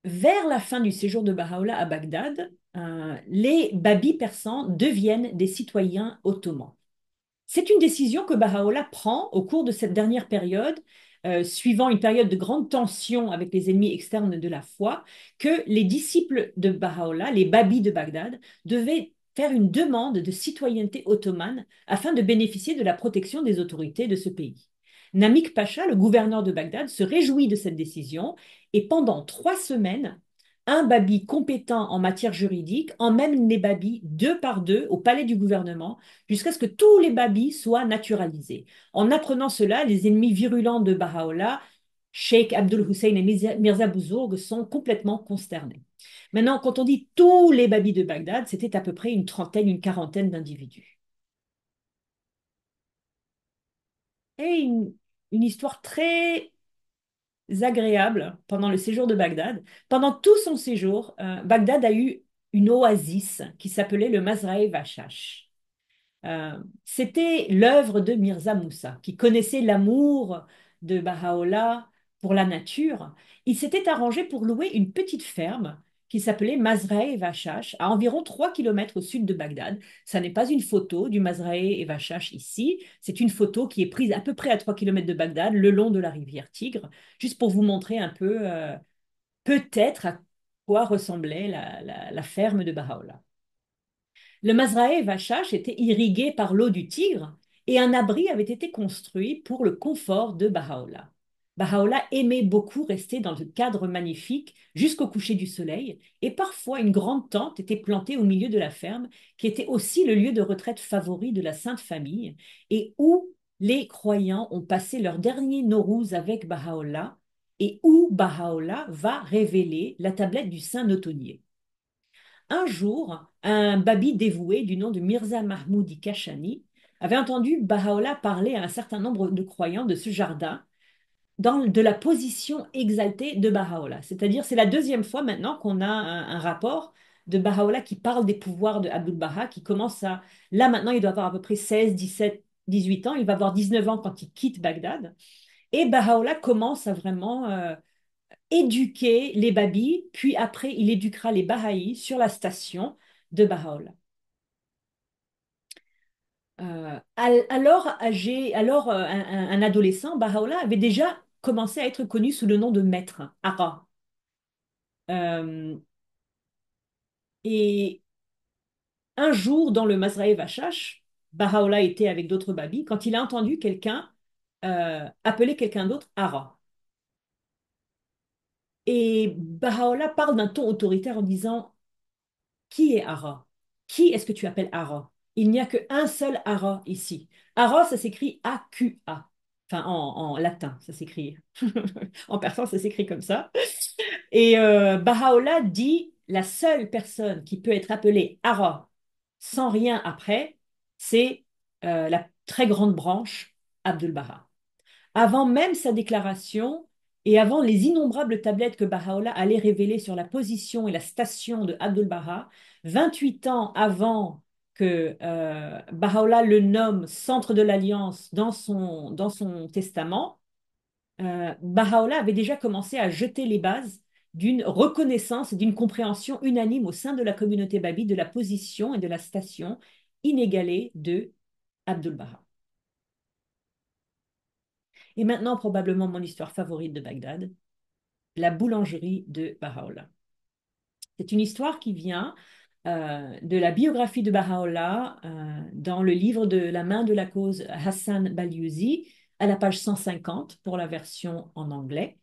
S1: Vers la fin du séjour de Baha'u'llah à Bagdad, euh, les Babis persans deviennent des citoyens ottomans. C'est une décision que Baha'u'llah prend au cours de cette dernière période, euh, suivant une période de grande tension avec les ennemis externes de la foi, que les disciples de Baha'u'llah, les Babis de Bagdad, devaient faire une demande de citoyenneté ottomane afin de bénéficier de la protection des autorités de ce pays. Namik Pacha, le gouverneur de Bagdad, se réjouit de cette décision et pendant trois semaines, un babi compétent en matière juridique emmène les babis deux par deux au palais du gouvernement jusqu'à ce que tous les babis soient naturalisés. En apprenant cela, les ennemis virulents de Baha'u'llah, Sheikh Abdul Hussein et Mirza Bouzourg, sont complètement consternés. Maintenant, quand on dit tous les babis de Bagdad, c'était à peu près une trentaine, une quarantaine d'individus. Et une, histoire très agréable pendant le séjour de Bagdad. Pendant tout son séjour, euh, Bagdad a eu une oasis qui s'appelait le Mazrae Vachash. Euh, c'était l'œuvre de Mirza Moussa, qui connaissait l'amour de Baha'u'llah pour la nature. Il s'était arrangé pour louer une petite ferme qui s'appelait Mazrae à environ 3 km au sud de Bagdad. Ça n'est pas une photo du Mazrae et Vachash ici, c'est une photo qui est prise à peu près à 3 km de Bagdad, le long de la rivière Tigre, juste pour vous montrer un peu, euh, peut-être, à quoi ressemblait la, ferme de Baha'u'llah. Le et Vachash était irrigué par l'eau du Tigre et un abri avait été construit pour le confort de Baha'u'llah. Baha'u'llah aimait beaucoup rester dans le cadre magnifique jusqu'au coucher du soleil, et parfois une grande tente était plantée au milieu de la ferme, qui était aussi le lieu de retraite favori de la Sainte Famille, et où les croyants ont passé leur dernier Nowruz avec Baha'u'llah, et où Baha'u'llah va révéler la tablette du Saint Notonnier. Un jour, un babi dévoué du nom de Mirza Mahmoudi Kashani avait entendu Baha'u'llah parler à un certain nombre de croyants de ce jardin dans de la position exaltée de Baha'u'llah. C'est-à-dire, c'est la deuxième fois maintenant qu'on a un, rapport de Baha'u'llah qui parle des pouvoirs de Abdul Baha, qui commence à... Là, maintenant, il doit avoir à peu près 16, 17, 18 ans. Il va avoir 19 ans quand il quitte Bagdad. Et Baha'u'llah commence à vraiment euh, éduquer les Babis, puis après, il éduquera les Baha'is sur la station de Baha'u'llah. Euh, alors âgé, alors euh, un, un adolescent, Baha'u'llah avait déjà commençait à être connu sous le nom de maître, Ara. Euh, et un jour, dans le Mazraev Vachash, Baha'u'llah était avec d'autres babis quand il a entendu quelqu'un euh, appeler quelqu'un d'autre Ara. Et Baha'u'llah parle d'un ton autoritaire en disant Qui est Ara Qui est-ce que tu appelles Ara Il n'y a qu'un seul Ara ici. Ara, ça s'écrit A-Q-A en, latin, ça s'écrit, en persan ça s'écrit comme ça. Et euh, Baha'u'llah dit la seule personne qui peut être appelée Ara sans rien après, c'est euh, la très grande branche Abdu'l-Baha. Avant même sa déclaration, et avant les innombrables tablettes que Baha'u'llah allait révéler sur la position et la station de Abdu'l-Baha, 28 ans avant que euh, Baha'u'llah le nomme centre de l'alliance dans son, dans son testament, euh, Baha'u'llah avait déjà commencé à jeter les bases d'une reconnaissance et d'une compréhension unanime au sein de la communauté babi de la position et de la station inégalée de Abdul Baha. Et maintenant, probablement mon histoire favorite de Bagdad, la boulangerie de Baha'u'llah. C'est une histoire qui vient euh, de la biographie de Baha'u'llah euh, dans le livre de La main de la cause Hassan Baliouzi à la page 150 pour la version en anglais.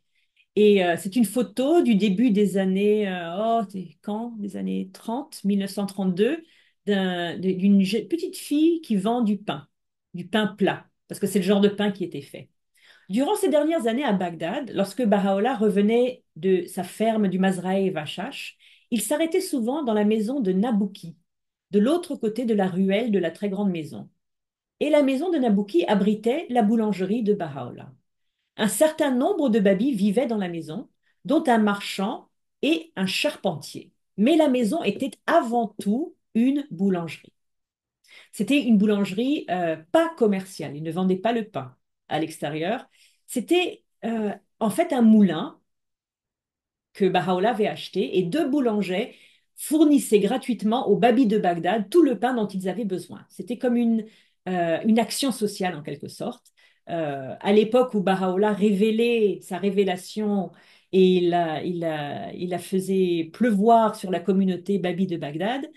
S1: Et euh, c'est une photo du début des années, oh, quand Des années 30, 1932, d'une petite fille qui vend du pain, du pain plat, parce que c'est le genre de pain qui était fait. Durant ces dernières années à Bagdad, lorsque Baha'u'llah revenait de sa ferme du Mazraï Vachash, il s'arrêtait souvent dans la maison de Nabouki, de l'autre côté de la ruelle de la très grande maison. Et la maison de Nabouki abritait la boulangerie de Bahaola. Un certain nombre de babis vivaient dans la maison, dont un marchand et un charpentier. Mais la maison était avant tout une boulangerie. C'était une boulangerie euh, pas commerciale, ils ne vendaient pas le pain à l'extérieur. C'était euh, en fait un moulin que Baha'u'llah avait acheté et deux boulangers fournissaient gratuitement aux babis de Bagdad tout le pain dont ils avaient besoin. C'était comme une, euh, action sociale en quelque sorte. Euh, à l'époque où Baha'u'llah révélait sa révélation et il la, il faisait pleuvoir sur la communauté babi de Bagdad,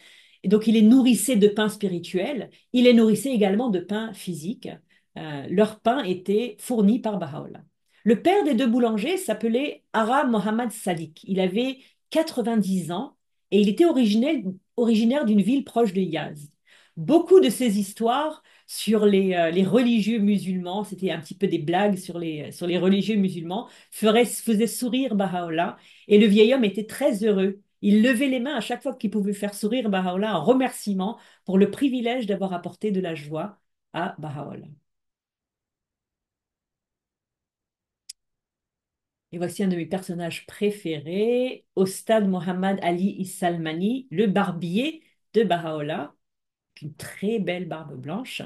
S1: et donc il les nourrissait de pain spirituel, il les nourrissait également de pain physique. Euh, leur pain était fourni par Baha'u'llah. Le père des deux boulangers s'appelait Ara Mohammad Salik. Il avait 90 ans et il était originaire, d'une ville proche de Yaz. Beaucoup de ses histoires sur les, euh, religieux musulmans, c'était un petit peu des blagues sur les, euh, religieux musulmans, faisaient sourire Baha'u'llah et le vieil homme était très heureux il levait les mains à chaque fois qu'il pouvait faire sourire Baha'u'llah en remerciement pour le privilège d'avoir apporté de la joie à Baha'u'llah. Et voici un de mes personnages préférés, Ostad Mohammad Ali Isalmani, le barbier de Baha'u'llah. une très belle barbe blanche.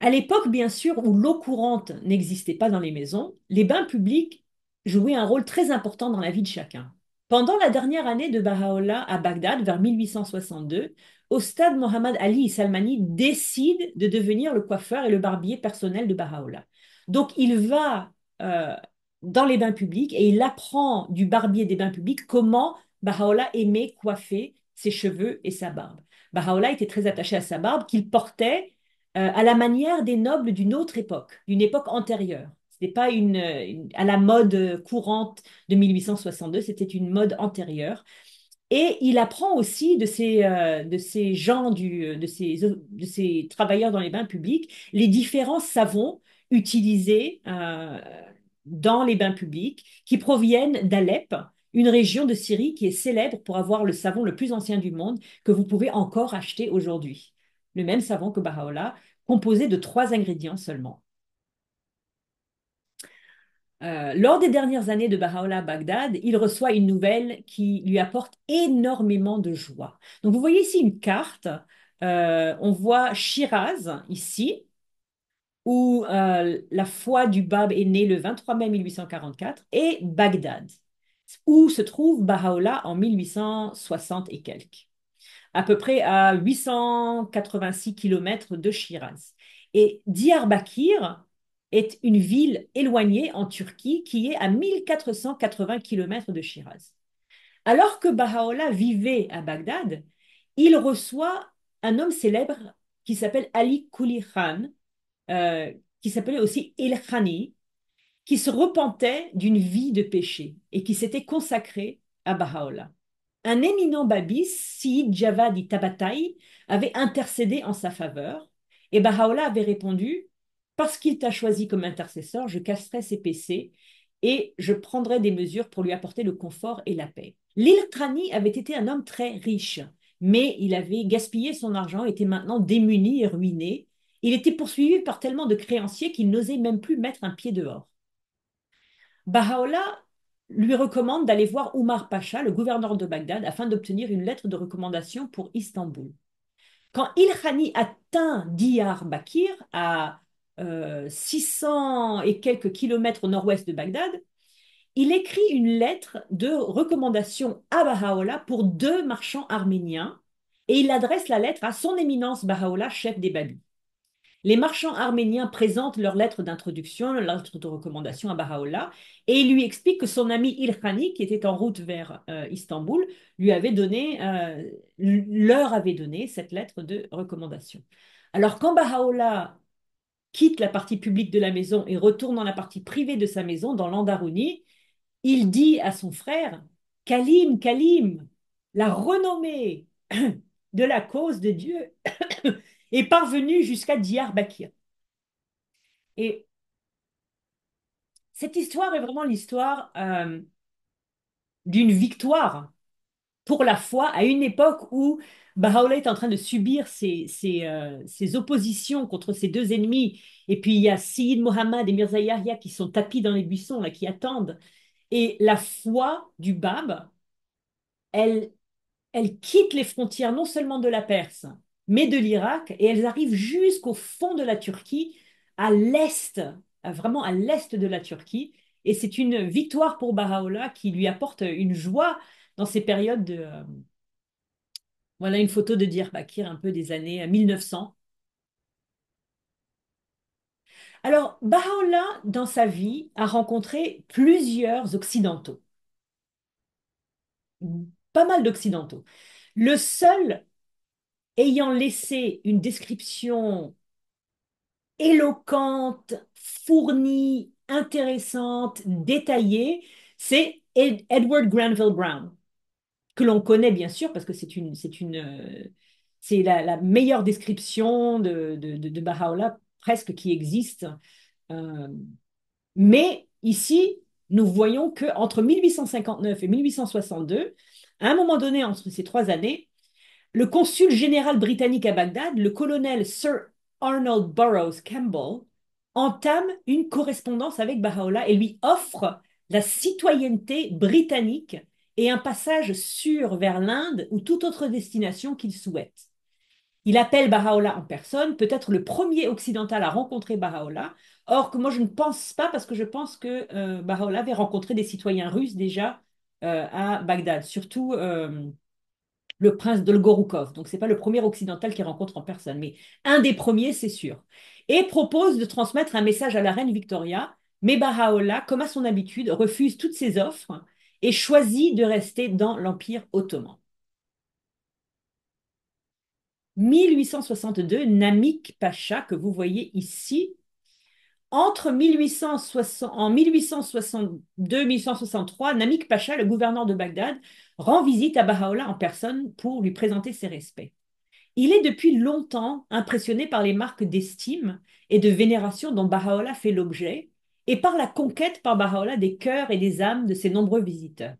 S1: À l'époque, bien sûr, où l'eau courante n'existait pas dans les maisons, les bains publics jouaient un rôle très important dans la vie de chacun. Pendant la dernière année de Baha'u'llah à Bagdad, vers 1862, Ostad Mohammad Ali Isalmani décide de devenir le coiffeur et le barbier personnel de Baha'u'llah. Donc il va euh, dans les bains publics et il apprend du barbier des bains publics comment Baha'u'llah aimait coiffer ses cheveux et sa barbe. Baha'u'llah était très attaché à sa barbe qu'il portait euh, à la manière des nobles d'une autre époque, d'une époque antérieure. Ce n'était pas une, à la mode courante de 1862, c'était une mode antérieure. Et il apprend aussi de ces, euh, de ces gens, du, de, ces, de ces travailleurs dans les bains publics, les différents savons utilisés euh, dans les bains publics qui proviennent d'Alep, une région de Syrie qui est célèbre pour avoir le savon le plus ancien du monde que vous pouvez encore acheter aujourd'hui. Le même savon que Baha'u'llah, composé de trois ingrédients seulement. Euh, lors des dernières années de Baha'u'llah à Bagdad, il reçoit une nouvelle qui lui apporte énormément de joie. Donc vous voyez ici une carte, euh, on voit Shiraz ici, où euh, la foi du Bab est née le 23 mai 1844, et Bagdad, où se trouve Baha'u'llah en 1860 et quelques, à peu près à 886 km de Shiraz. Et Diyarbakir est une ville éloignée en Turquie qui est à 1480 km de Shiraz. Alors que Baha'u'llah vivait à Bagdad, il reçoit un homme célèbre qui s'appelle Ali Kuli Khan, euh, qui s'appelait aussi Ilhani, qui se repentait d'une vie de péché et qui s'était consacré à Baha'u'llah. Un éminent babi, Siyyid Javadi Tabatai, avait intercédé en sa faveur et Baha'u'llah avait répondu Parce qu'il t'a choisi comme intercesseur, je casserai ses péchés et je prendrai des mesures pour lui apporter le confort et la paix. L'Iltrani avait été un homme très riche, mais il avait gaspillé son argent, était maintenant démuni et ruiné, il était poursuivi par tellement de créanciers qu'il n'osait même plus mettre un pied dehors. Bahá'u'lláh lui recommande d'aller voir Oumar Pacha, le gouverneur de Bagdad, afin d'obtenir une lettre de recommandation pour Istanbul. Quand Ilkhani atteint Diyarbakir, à 600 euh, et quelques kilomètres au nord-ouest de Bagdad, il écrit une lettre de recommandation à Bahá'u'lláh pour deux marchands arméniens et il adresse la lettre à son éminence Bahá'u'lláh, chef des Babis. Les marchands arméniens présentent leur lettre d'introduction, leur lettre de recommandation à Baha'u'llah et il lui explique que son ami Ilkhani, qui était en route vers euh, Istanbul, lui avait donné, euh, leur avait donné cette lettre de recommandation. Alors quand Baha'u'llah quitte la partie publique de la maison et retourne dans la partie privée de sa maison, dans l'Andarouni, il dit à son frère, Kalim, Kalim, la renommée de la cause de Dieu est parvenu jusqu'à Diyarbakir. Et cette histoire est vraiment l'histoire euh, d'une victoire pour la foi à une époque où Baha'u'llah est en train de subir ses, euh, oppositions contre ses deux ennemis. Et puis il y a Sid Mohammed et Mirza Yahya qui sont tapis dans les buissons, là, qui attendent. Et la foi du Bab, elle, elle quitte les frontières non seulement de la Perse, mais de l'Irak, et elles arrivent jusqu'au fond de la Turquie, à l'est, vraiment à l'est de la Turquie. Et c'est une victoire pour Baraola qui lui apporte une joie dans ces périodes de... Euh, voilà une photo de Diyarbakir, un peu des années 1900. Euh, Alors, Baha'u'llah, dans sa vie, a rencontré plusieurs Occidentaux. Pas mal d'Occidentaux. Le seul ayant laissé une description éloquente, fournie, intéressante, détaillée, c'est Edward Granville Brown, que l'on connaît bien sûr parce que c'est une, c'est une, euh, c'est la, meilleure description de, de, Baha'u'llah presque qui existe. Euh, mais ici, nous voyons que entre 1859 et 1862, à un moment donné entre ces trois années, le consul général britannique à Bagdad, le colonel Sir Arnold Burroughs Campbell, entame une correspondance avec Baha'u'llah et lui offre la citoyenneté britannique et un passage sûr vers l'Inde ou toute autre destination qu'il souhaite. Il appelle Baha'u'llah en personne, peut-être le premier occidental à rencontrer Baha'u'llah, or que moi je ne pense pas parce que je pense que euh, Baha'u'llah avait rencontré des citoyens russes déjà euh, à Bagdad, surtout euh, le prince Dolgoroukov. Donc, ce n'est pas le premier occidental qu'il rencontre en personne, mais un des premiers, c'est sûr. Et propose de transmettre un message à la reine Victoria, mais Bahá'u'lláh, comme à son habitude, refuse toutes ses offres et choisit de rester dans l'Empire ottoman. 1862, Namik Pacha, que vous voyez ici, entre en 1863 Namik Pacha, le gouverneur de Bagdad, rend visite à Baha'u'llah en personne pour lui présenter ses respects. Il est depuis longtemps impressionné par les marques d'estime et de vénération dont Baha'u'llah fait l'objet et par la conquête par Baha'u'llah des cœurs et des âmes de ses nombreux visiteurs.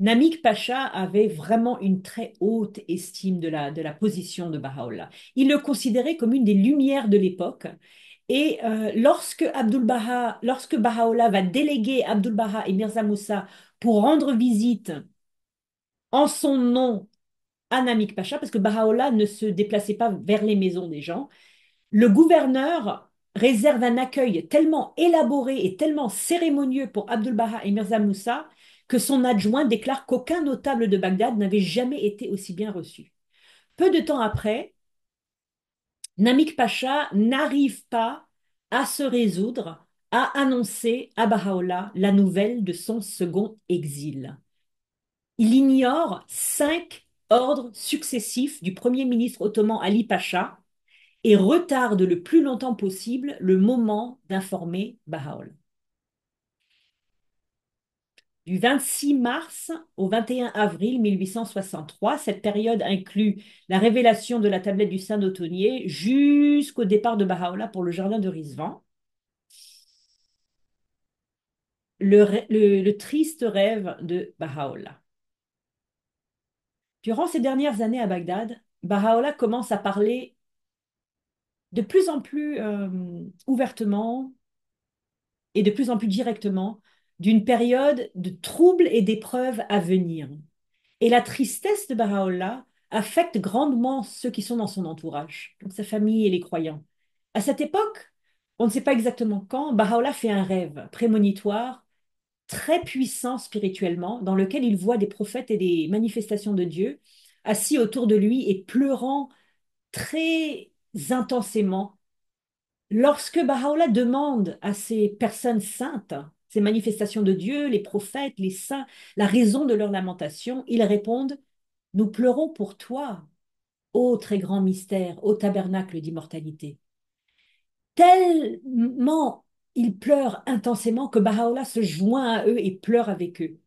S1: Namik Pacha avait vraiment une très haute estime de la, de la position de Baha'u'llah. Il le considérait comme une des lumières de l'époque et euh, lorsque Abdul Baha, va déléguer Abdul Baha et Mirza Moussa pour rendre visite en son nom à Namik Pacha, parce que Baha'u'llah ne se déplaçait pas vers les maisons des gens, le gouverneur réserve un accueil tellement élaboré et tellement cérémonieux pour Abdul Baha et Mirza Moussa que son adjoint déclare qu'aucun notable de Bagdad n'avait jamais été aussi bien reçu. Peu de temps après, Namik Pacha n'arrive pas à se résoudre à annoncer à Bahá'u'lláh la nouvelle de son second exil. Il ignore cinq ordres successifs du premier ministre ottoman Ali Pacha et retarde le plus longtemps possible le moment d'informer Bahá'u'lláh. Du 26 mars au 21 avril 1863, cette période inclut la révélation de la tablette du Saint d'Autonier jusqu'au départ de Baha'u'llah pour le jardin de Rizvan. Le, triste rêve de Baha'u'llah. Durant ces dernières années à Bagdad, Baha'u'llah commence à parler de plus en plus euh, ouvertement et de plus en plus directement d'une période de troubles et d'épreuves à venir. Et la tristesse de Baha'u'llah affecte grandement ceux qui sont dans son entourage, donc sa famille et les croyants. À cette époque, on ne sait pas exactement quand, Baha'u'llah fait un rêve prémonitoire, très puissant spirituellement, dans lequel il voit des prophètes et des manifestations de Dieu assis autour de lui et pleurant très intensément. Lorsque Baha'u'llah demande à ces personnes saintes ces manifestations de Dieu, les prophètes, les saints, la raison de leur lamentation, ils répondent Nous pleurons pour toi, ô très grand mystère, ô tabernacle d'immortalité. Tellement ils pleurent intensément que Baha'u'llah se joint à eux et pleure avec eux.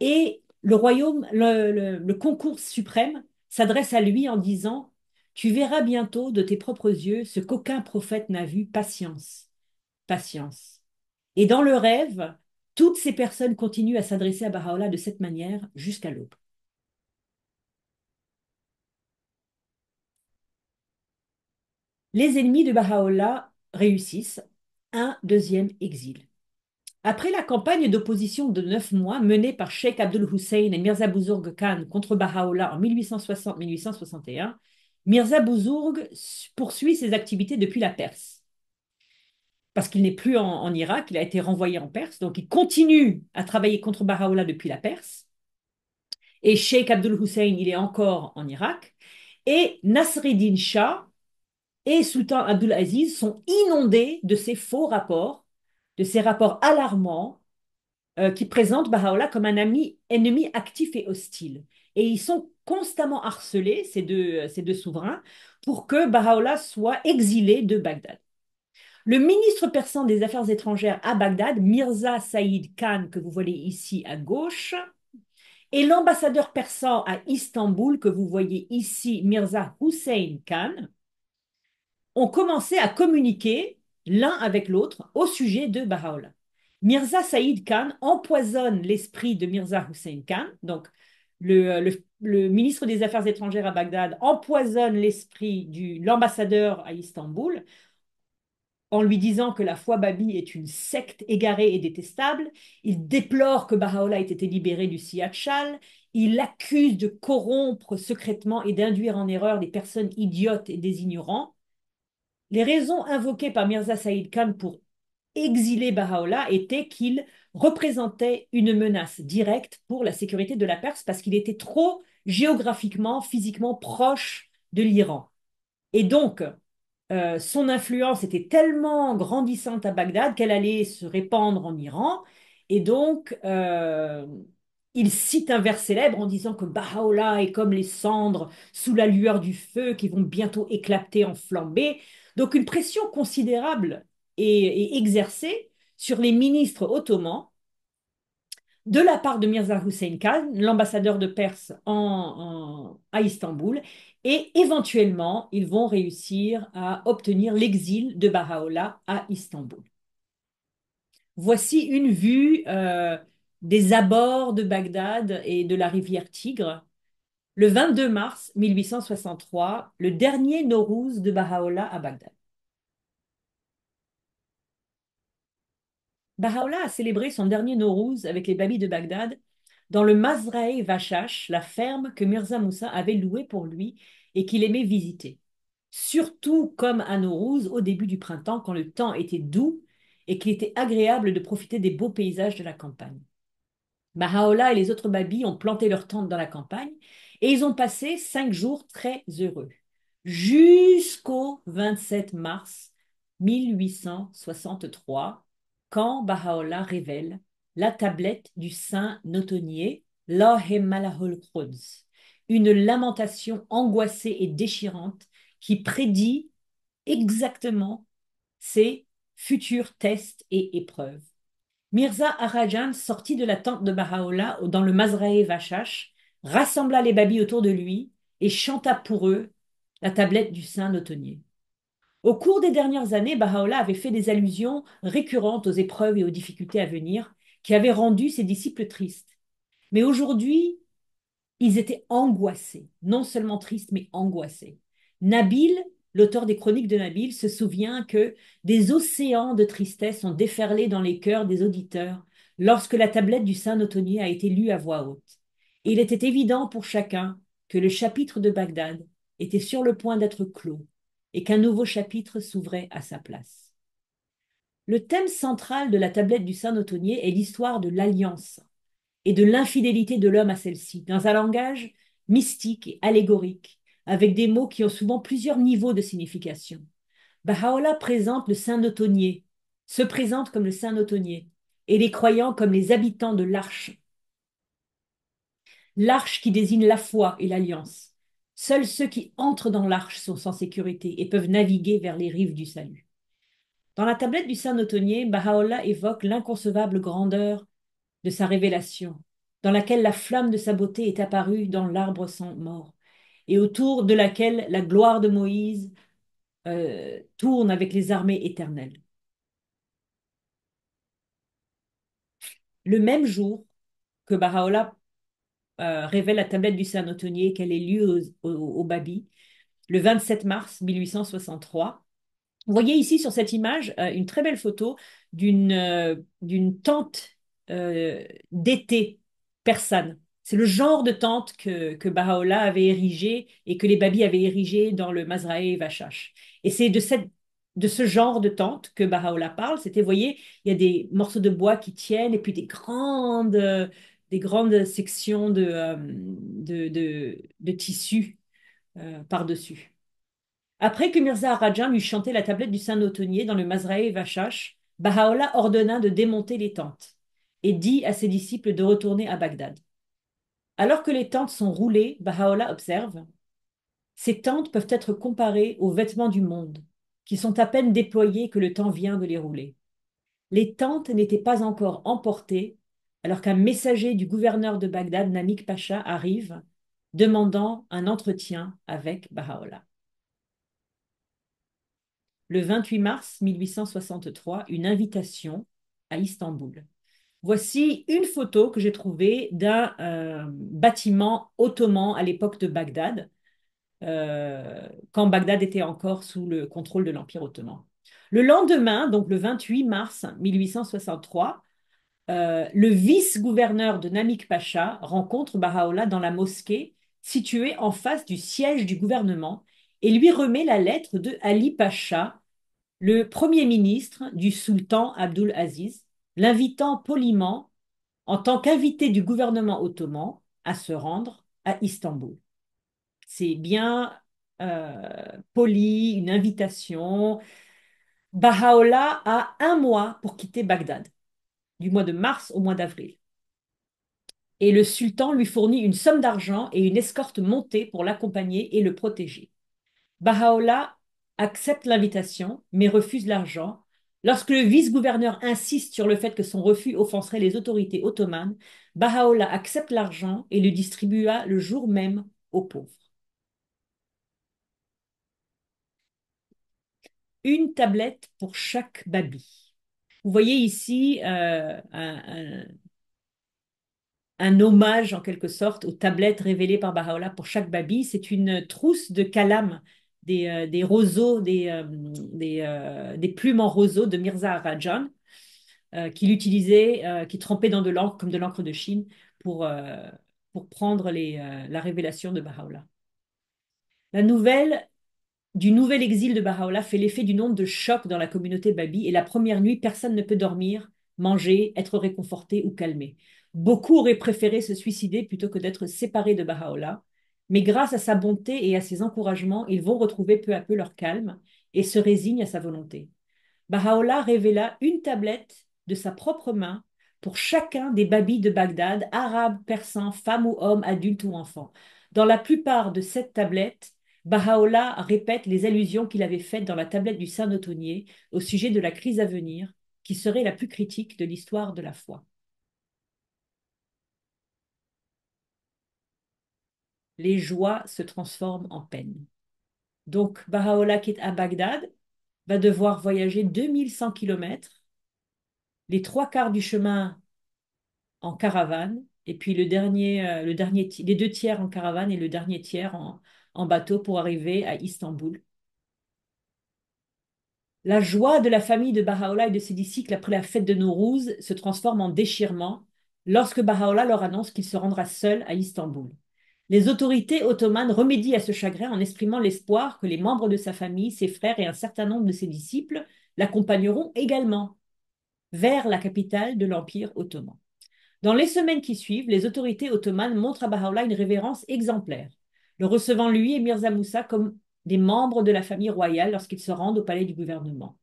S1: Et le royaume, le concours suprême s'adresse à lui en disant Tu verras bientôt de tes propres yeux ce qu'aucun prophète n'a vu, patience, patience. Et dans le rêve, toutes ces personnes continuent à s'adresser à Baha'u'llah de cette manière jusqu'à l'aube. Les ennemis de Baha'u'llah réussissent un deuxième exil. Après la campagne d'opposition de neuf mois menée par Sheikh Abdul Hussein et Mirza Bouzourg Khan contre Baha'u'llah en 1860-1861, Mirza Bouzourg poursuit ses activités depuis la Perse parce qu'il n'est plus en, Irak, il a été renvoyé en Perse, donc il continue à travailler contre Baha'u'llah depuis la Perse. Et Sheikh Abdul Hussein, il est encore en Irak. Et Nasreddin Shah et Sultan Abdul Aziz sont inondés de ces faux rapports, de ces rapports alarmants euh, qui présentent Baha'u'llah comme un ami, ennemi actif et hostile. Et ils sont constamment harcelés, ces deux, euh, souverains, pour que Baha'u'llah soit exilé de Bagdad. Le ministre persan des Affaires étrangères à Bagdad, Mirza Saïd Khan, que vous voyez ici à gauche, et l'ambassadeur persan à Istanbul, que vous voyez ici, Mirza Hussein Khan, ont commencé à communiquer l'un avec l'autre au sujet de Baha'u'llah. Mirza Saïd Khan empoisonne l'esprit de Mirza Hussein Khan, donc le, le, ministre des Affaires étrangères à Bagdad empoisonne l'esprit de l'ambassadeur à Istanbul en lui disant que la foi Babi est une secte égarée et détestable, il déplore que Baha'u'llah ait été libéré du Siachal, il l'accuse de corrompre secrètement et d'induire en erreur des personnes idiotes et des ignorants. Les raisons invoquées par Mirza Saïd Khan pour exiler Baha'u'llah étaient qu'il représentait une menace directe pour la sécurité de la Perse parce qu'il était trop géographiquement, physiquement proche de l'Iran. Et donc, euh, son influence était tellement grandissante à Bagdad qu'elle allait se répandre en Iran. Et donc, euh, il cite un vers célèbre en disant que Baha'u'llah est comme les cendres sous la lueur du feu qui vont bientôt éclater en flambée. Donc, une pression considérable est, exercée sur les ministres ottomans de la part de Mirza Hussein Khan, l'ambassadeur de Perse à Istanbul, et éventuellement, ils vont réussir à obtenir l'exil de Baha'u'llah à Istanbul. Voici une vue euh, des abords de Bagdad et de la rivière Tigre. Le 22 mars 1863, le dernier Nowruz de Baha'u'llah à Bagdad. Baha'u'llah a célébré son dernier Nowruz avec les Babis de Bagdad dans le Mazraï Vachash, la ferme que Mirza Moussa avait louée pour lui et qu'il aimait visiter. Surtout comme à Nowruz au début du printemps, quand le temps était doux et qu'il était agréable de profiter des beaux paysages de la campagne. Mahaola et les autres Babis ont planté leur tente dans la campagne et ils ont passé cinq jours très heureux, jusqu'au 27 mars 1863, quand Bahaola révèle la tablette du saint notonier, Malahol une lamentation angoissée et déchirante qui prédit exactement ses futurs tests et épreuves. Mirza Arajan sortit de la tente de Bahaola dans le Masra'e Vachash, rassembla les babis autour de lui et chanta pour eux la tablette du saint notonier. Au cours des dernières années, Bahaola avait fait des allusions récurrentes aux épreuves et aux difficultés à venir, qui avait rendu ses disciples tristes. Mais aujourd'hui, ils étaient angoissés, non seulement tristes, mais angoissés. Nabil, l'auteur des chroniques de Nabil, se souvient que des océans de tristesse ont déferlé dans les cœurs des auditeurs lorsque la tablette du Saint Notonier a été lue à voix haute. il était évident pour chacun que le chapitre de Bagdad était sur le point d'être clos et qu'un nouveau chapitre s'ouvrait à sa place. Le thème central de la tablette du saint autonier est l'histoire de l'alliance et de l'infidélité de l'homme à celle-ci, dans un langage mystique et allégorique, avec des mots qui ont souvent plusieurs niveaux de signification. Baha'u'llah présente le saint autonier se présente comme le saint autonier et les croyants comme les habitants de l'arche. L'arche qui désigne la foi et l'alliance. Seuls ceux qui entrent dans l'arche sont sans sécurité et peuvent naviguer vers les rives du salut. Dans la tablette du saint notonier Baha'u'llah évoque l'inconcevable grandeur de sa révélation, dans laquelle la flamme de sa beauté est apparue dans l'arbre sans mort, et autour de laquelle la gloire de Moïse euh, tourne avec les armées éternelles. Le même jour que Baha'u'llah euh, révèle la tablette du saint notonnier qu'elle est lue au Babi, le 27 mars 1863, vous voyez ici sur cette image euh, une très belle photo d'une euh, tente euh, d'été persane. C'est le genre de tente que, que Baha'u'llah avait érigée et que les Babis avaient érigée dans le Mazraé Vachash. Et c'est de, de ce genre de tente que Baha'u'llah parle. C'était, vous voyez, il y a des morceaux de bois qui tiennent et puis des grandes, des grandes sections de, de, de, de tissu par-dessus. Après que Mirza Ar-Rajan lui chantait la tablette du Saint-Notonnier dans le Mazraé Vachash, Baha'u'llah ordonna de démonter les tentes et dit à ses disciples de retourner à Bagdad. Alors que les tentes sont roulées, Baha'u'llah observe Ces tentes peuvent être comparées aux vêtements du monde, qui sont à peine déployés que le temps vient de les rouler. Les tentes n'étaient pas encore emportées, alors qu'un messager du gouverneur de Bagdad, Namik Pacha, arrive, demandant un entretien avec Baha'u'llah le 28 mars 1863 une invitation à Istanbul. Voici une photo que j'ai trouvée d'un euh, bâtiment ottoman à l'époque de Bagdad, euh, quand Bagdad était encore sous le contrôle de l'Empire ottoman. Le lendemain, donc le 28 mars 1863, euh, le vice-gouverneur de Namik Pacha rencontre Baha'u'llah dans la mosquée située en face du siège du gouvernement et lui remet la lettre de Ali Pacha, le premier ministre du sultan Abdul Aziz, l'invitant poliment en tant qu'invité du gouvernement ottoman à se rendre à Istanbul. C'est bien euh, poli, une invitation. Bahá'u'lláh a un mois pour quitter Bagdad, du mois de mars au mois d'avril. Et le sultan lui fournit une somme d'argent et une escorte montée pour l'accompagner et le protéger. Bahá'u'lláh accepte l'invitation, mais refuse l'argent. Lorsque le vice-gouverneur insiste sur le fait que son refus offenserait les autorités ottomanes, Baha'u'llah accepte l'argent et le distribua le jour même aux pauvres. Une tablette pour chaque babi. Vous voyez ici euh, un, hommage en quelque sorte aux tablettes révélées par Baha'u'llah pour chaque babi. C'est une trousse de calame euh, des, roseaux, des, euh, des, euh, des, plumes en roseaux de Mirza Rajan, qu'il utilisait, qui trempait dans de l'encre, comme de l'encre de Chine, pour, pour prendre les, la révélation de Baha'u'llah. La nouvelle du nouvel exil de Baha'u'llah fait l'effet d'une onde de choc dans la communauté Babi et la première nuit, personne ne peut dormir, manger, être réconforté ou calmé. Beaucoup auraient préféré se suicider plutôt que d'être séparés de Baha'u'llah, mais grâce à sa bonté et à ses encouragements, ils vont retrouver peu à peu leur calme et se résignent à sa volonté. Baha'u'llah révéla une tablette de sa propre main pour chacun des babis de Bagdad, arabes, persans, femmes ou hommes, adultes ou enfants. Dans la plupart de cette tablette, Baha'u'llah répète les allusions qu'il avait faites dans la tablette du saint notonier au sujet de la crise à venir, qui serait la plus critique de l'histoire de la foi. les joies se transforment en peine. Donc, Bahá'u'lláh qui est à Bagdad va devoir voyager 2100 km, les trois quarts du chemin en caravane, et puis le dernier, euh, le dernier, les deux tiers en caravane et le dernier tiers en, bateau pour arriver à Istanbul. La joie de la famille de Bahá'u'lláh et de ses disciples après la fête de Nourouz se transforme en déchirement lorsque Bahá'u'lláh leur annonce qu'il se rendra seul à Istanbul. Les autorités ottomanes remédient à ce chagrin en exprimant l'espoir que les membres de sa famille, ses frères et un certain nombre de ses disciples l'accompagneront également vers la capitale de l'Empire ottoman. Dans les semaines qui suivent, les autorités ottomanes montrent à Baha'u'llah une révérence exemplaire, le recevant lui et Mirza Moussa comme des membres de la famille royale lorsqu'ils se rendent au palais du gouvernement.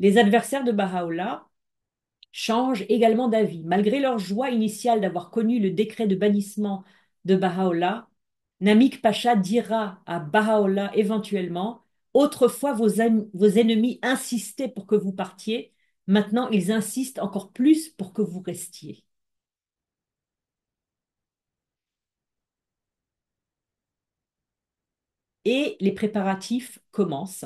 S1: Les adversaires de Bahá'u'lláh changent également d'avis. Malgré leur joie initiale d'avoir connu le décret de bannissement de Baha'u'llah, Namik Pacha dira à Baha'u'llah éventuellement Autrefois, vos, ennemis insistaient pour que vous partiez, maintenant ils insistent encore plus pour que vous restiez. Et les préparatifs commencent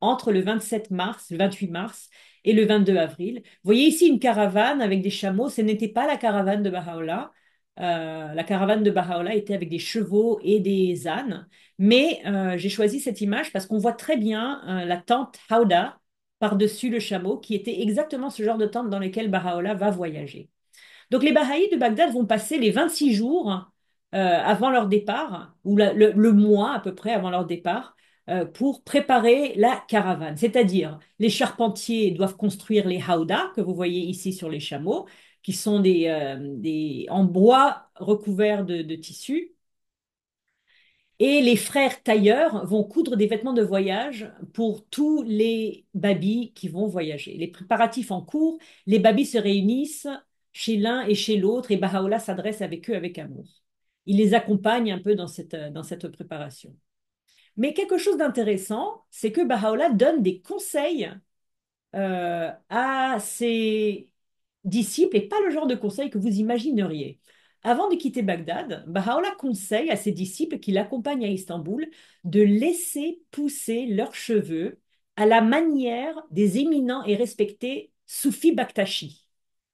S1: entre le 27 mars, le 28 mars et le 22 avril. Vous voyez ici une caravane avec des chameaux, ce n'était pas la caravane de Baha'u'llah, euh, la caravane de Baha'u'llah était avec des chevaux et des ânes. Mais euh, j'ai choisi cette image parce qu'on voit très bien euh, la tente Hauda par-dessus le chameau, qui était exactement ce genre de tente dans lequel Baha'u'llah va voyager. Donc les Bahá'ís de Bagdad vont passer les 26 jours avant leur départ, ou le, mois à peu près avant leur départ, pour préparer la caravane. C'est-à-dire, les charpentiers doivent construire les Hauda, que vous voyez ici sur les chameaux, qui sont des, euh, des, en bois recouvert de, de tissu. Et les frères tailleurs vont coudre des vêtements de voyage pour tous les babis qui vont voyager. Les préparatifs en cours, les babis se réunissent chez l'un et chez l'autre et Baha'u'llah s'adresse avec eux avec amour. Il les accompagne un peu dans cette, euh, dans cette préparation. Mais quelque chose d'intéressant, c'est que Baha'u'llah donne des conseils euh, à ces disciples et pas le genre de conseil que vous imagineriez. Avant de quitter Bagdad, Baha'u'llah conseille à ses disciples qui l'accompagnent à Istanbul de laisser pousser leurs cheveux à la manière des éminents et respectés soufis Bakhtashi.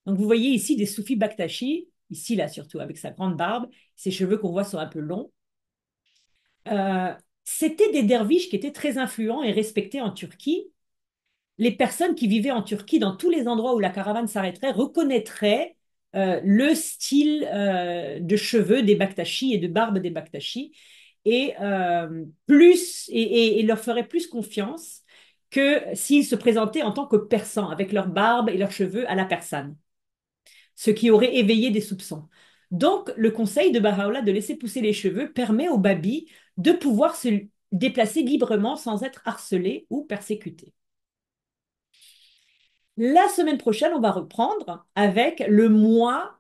S1: Donc vous voyez ici des soufis Bakhtashi, ici là surtout, avec sa grande barbe, ses cheveux qu'on voit sont un peu longs. Euh, c'était des derviches qui étaient très influents et respectés en Turquie les personnes qui vivaient en Turquie, dans tous les endroits où la caravane s'arrêterait, reconnaîtraient euh, le style euh, de cheveux des Baktachis et de barbe des Baktachis et, euh, plus, et, leur ferait plus confiance que s'ils se présentaient en tant que persans, avec leur barbe et leurs cheveux à la persane, ce qui aurait éveillé des soupçons. Donc, le conseil de Baha'u'llah de laisser pousser les cheveux permet aux babis de pouvoir se déplacer librement sans être harcelés ou persécutés. La semaine prochaine, on va reprendre avec le mois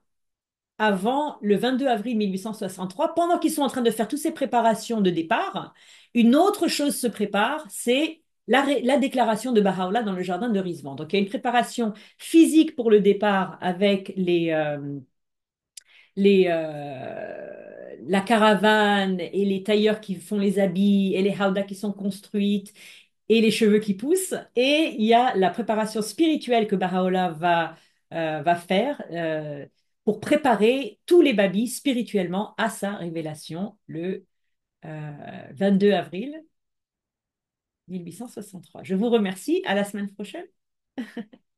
S1: avant le 22 avril 1863. Pendant qu'ils sont en train de faire toutes ces préparations de départ, une autre chose se prépare, c'est la, déclaration de Baha'u'llah dans le jardin de Rizvan. Donc il y a une préparation physique pour le départ avec euh, euh, la caravane et les tailleurs qui font les habits et les haudas qui sont construites et les cheveux qui poussent. Et il y a la préparation spirituelle que Barahola va, euh, va faire euh, pour préparer tous les babis spirituellement à sa révélation le 22 euh, avril 1863. Je vous remercie. À la semaine prochaine.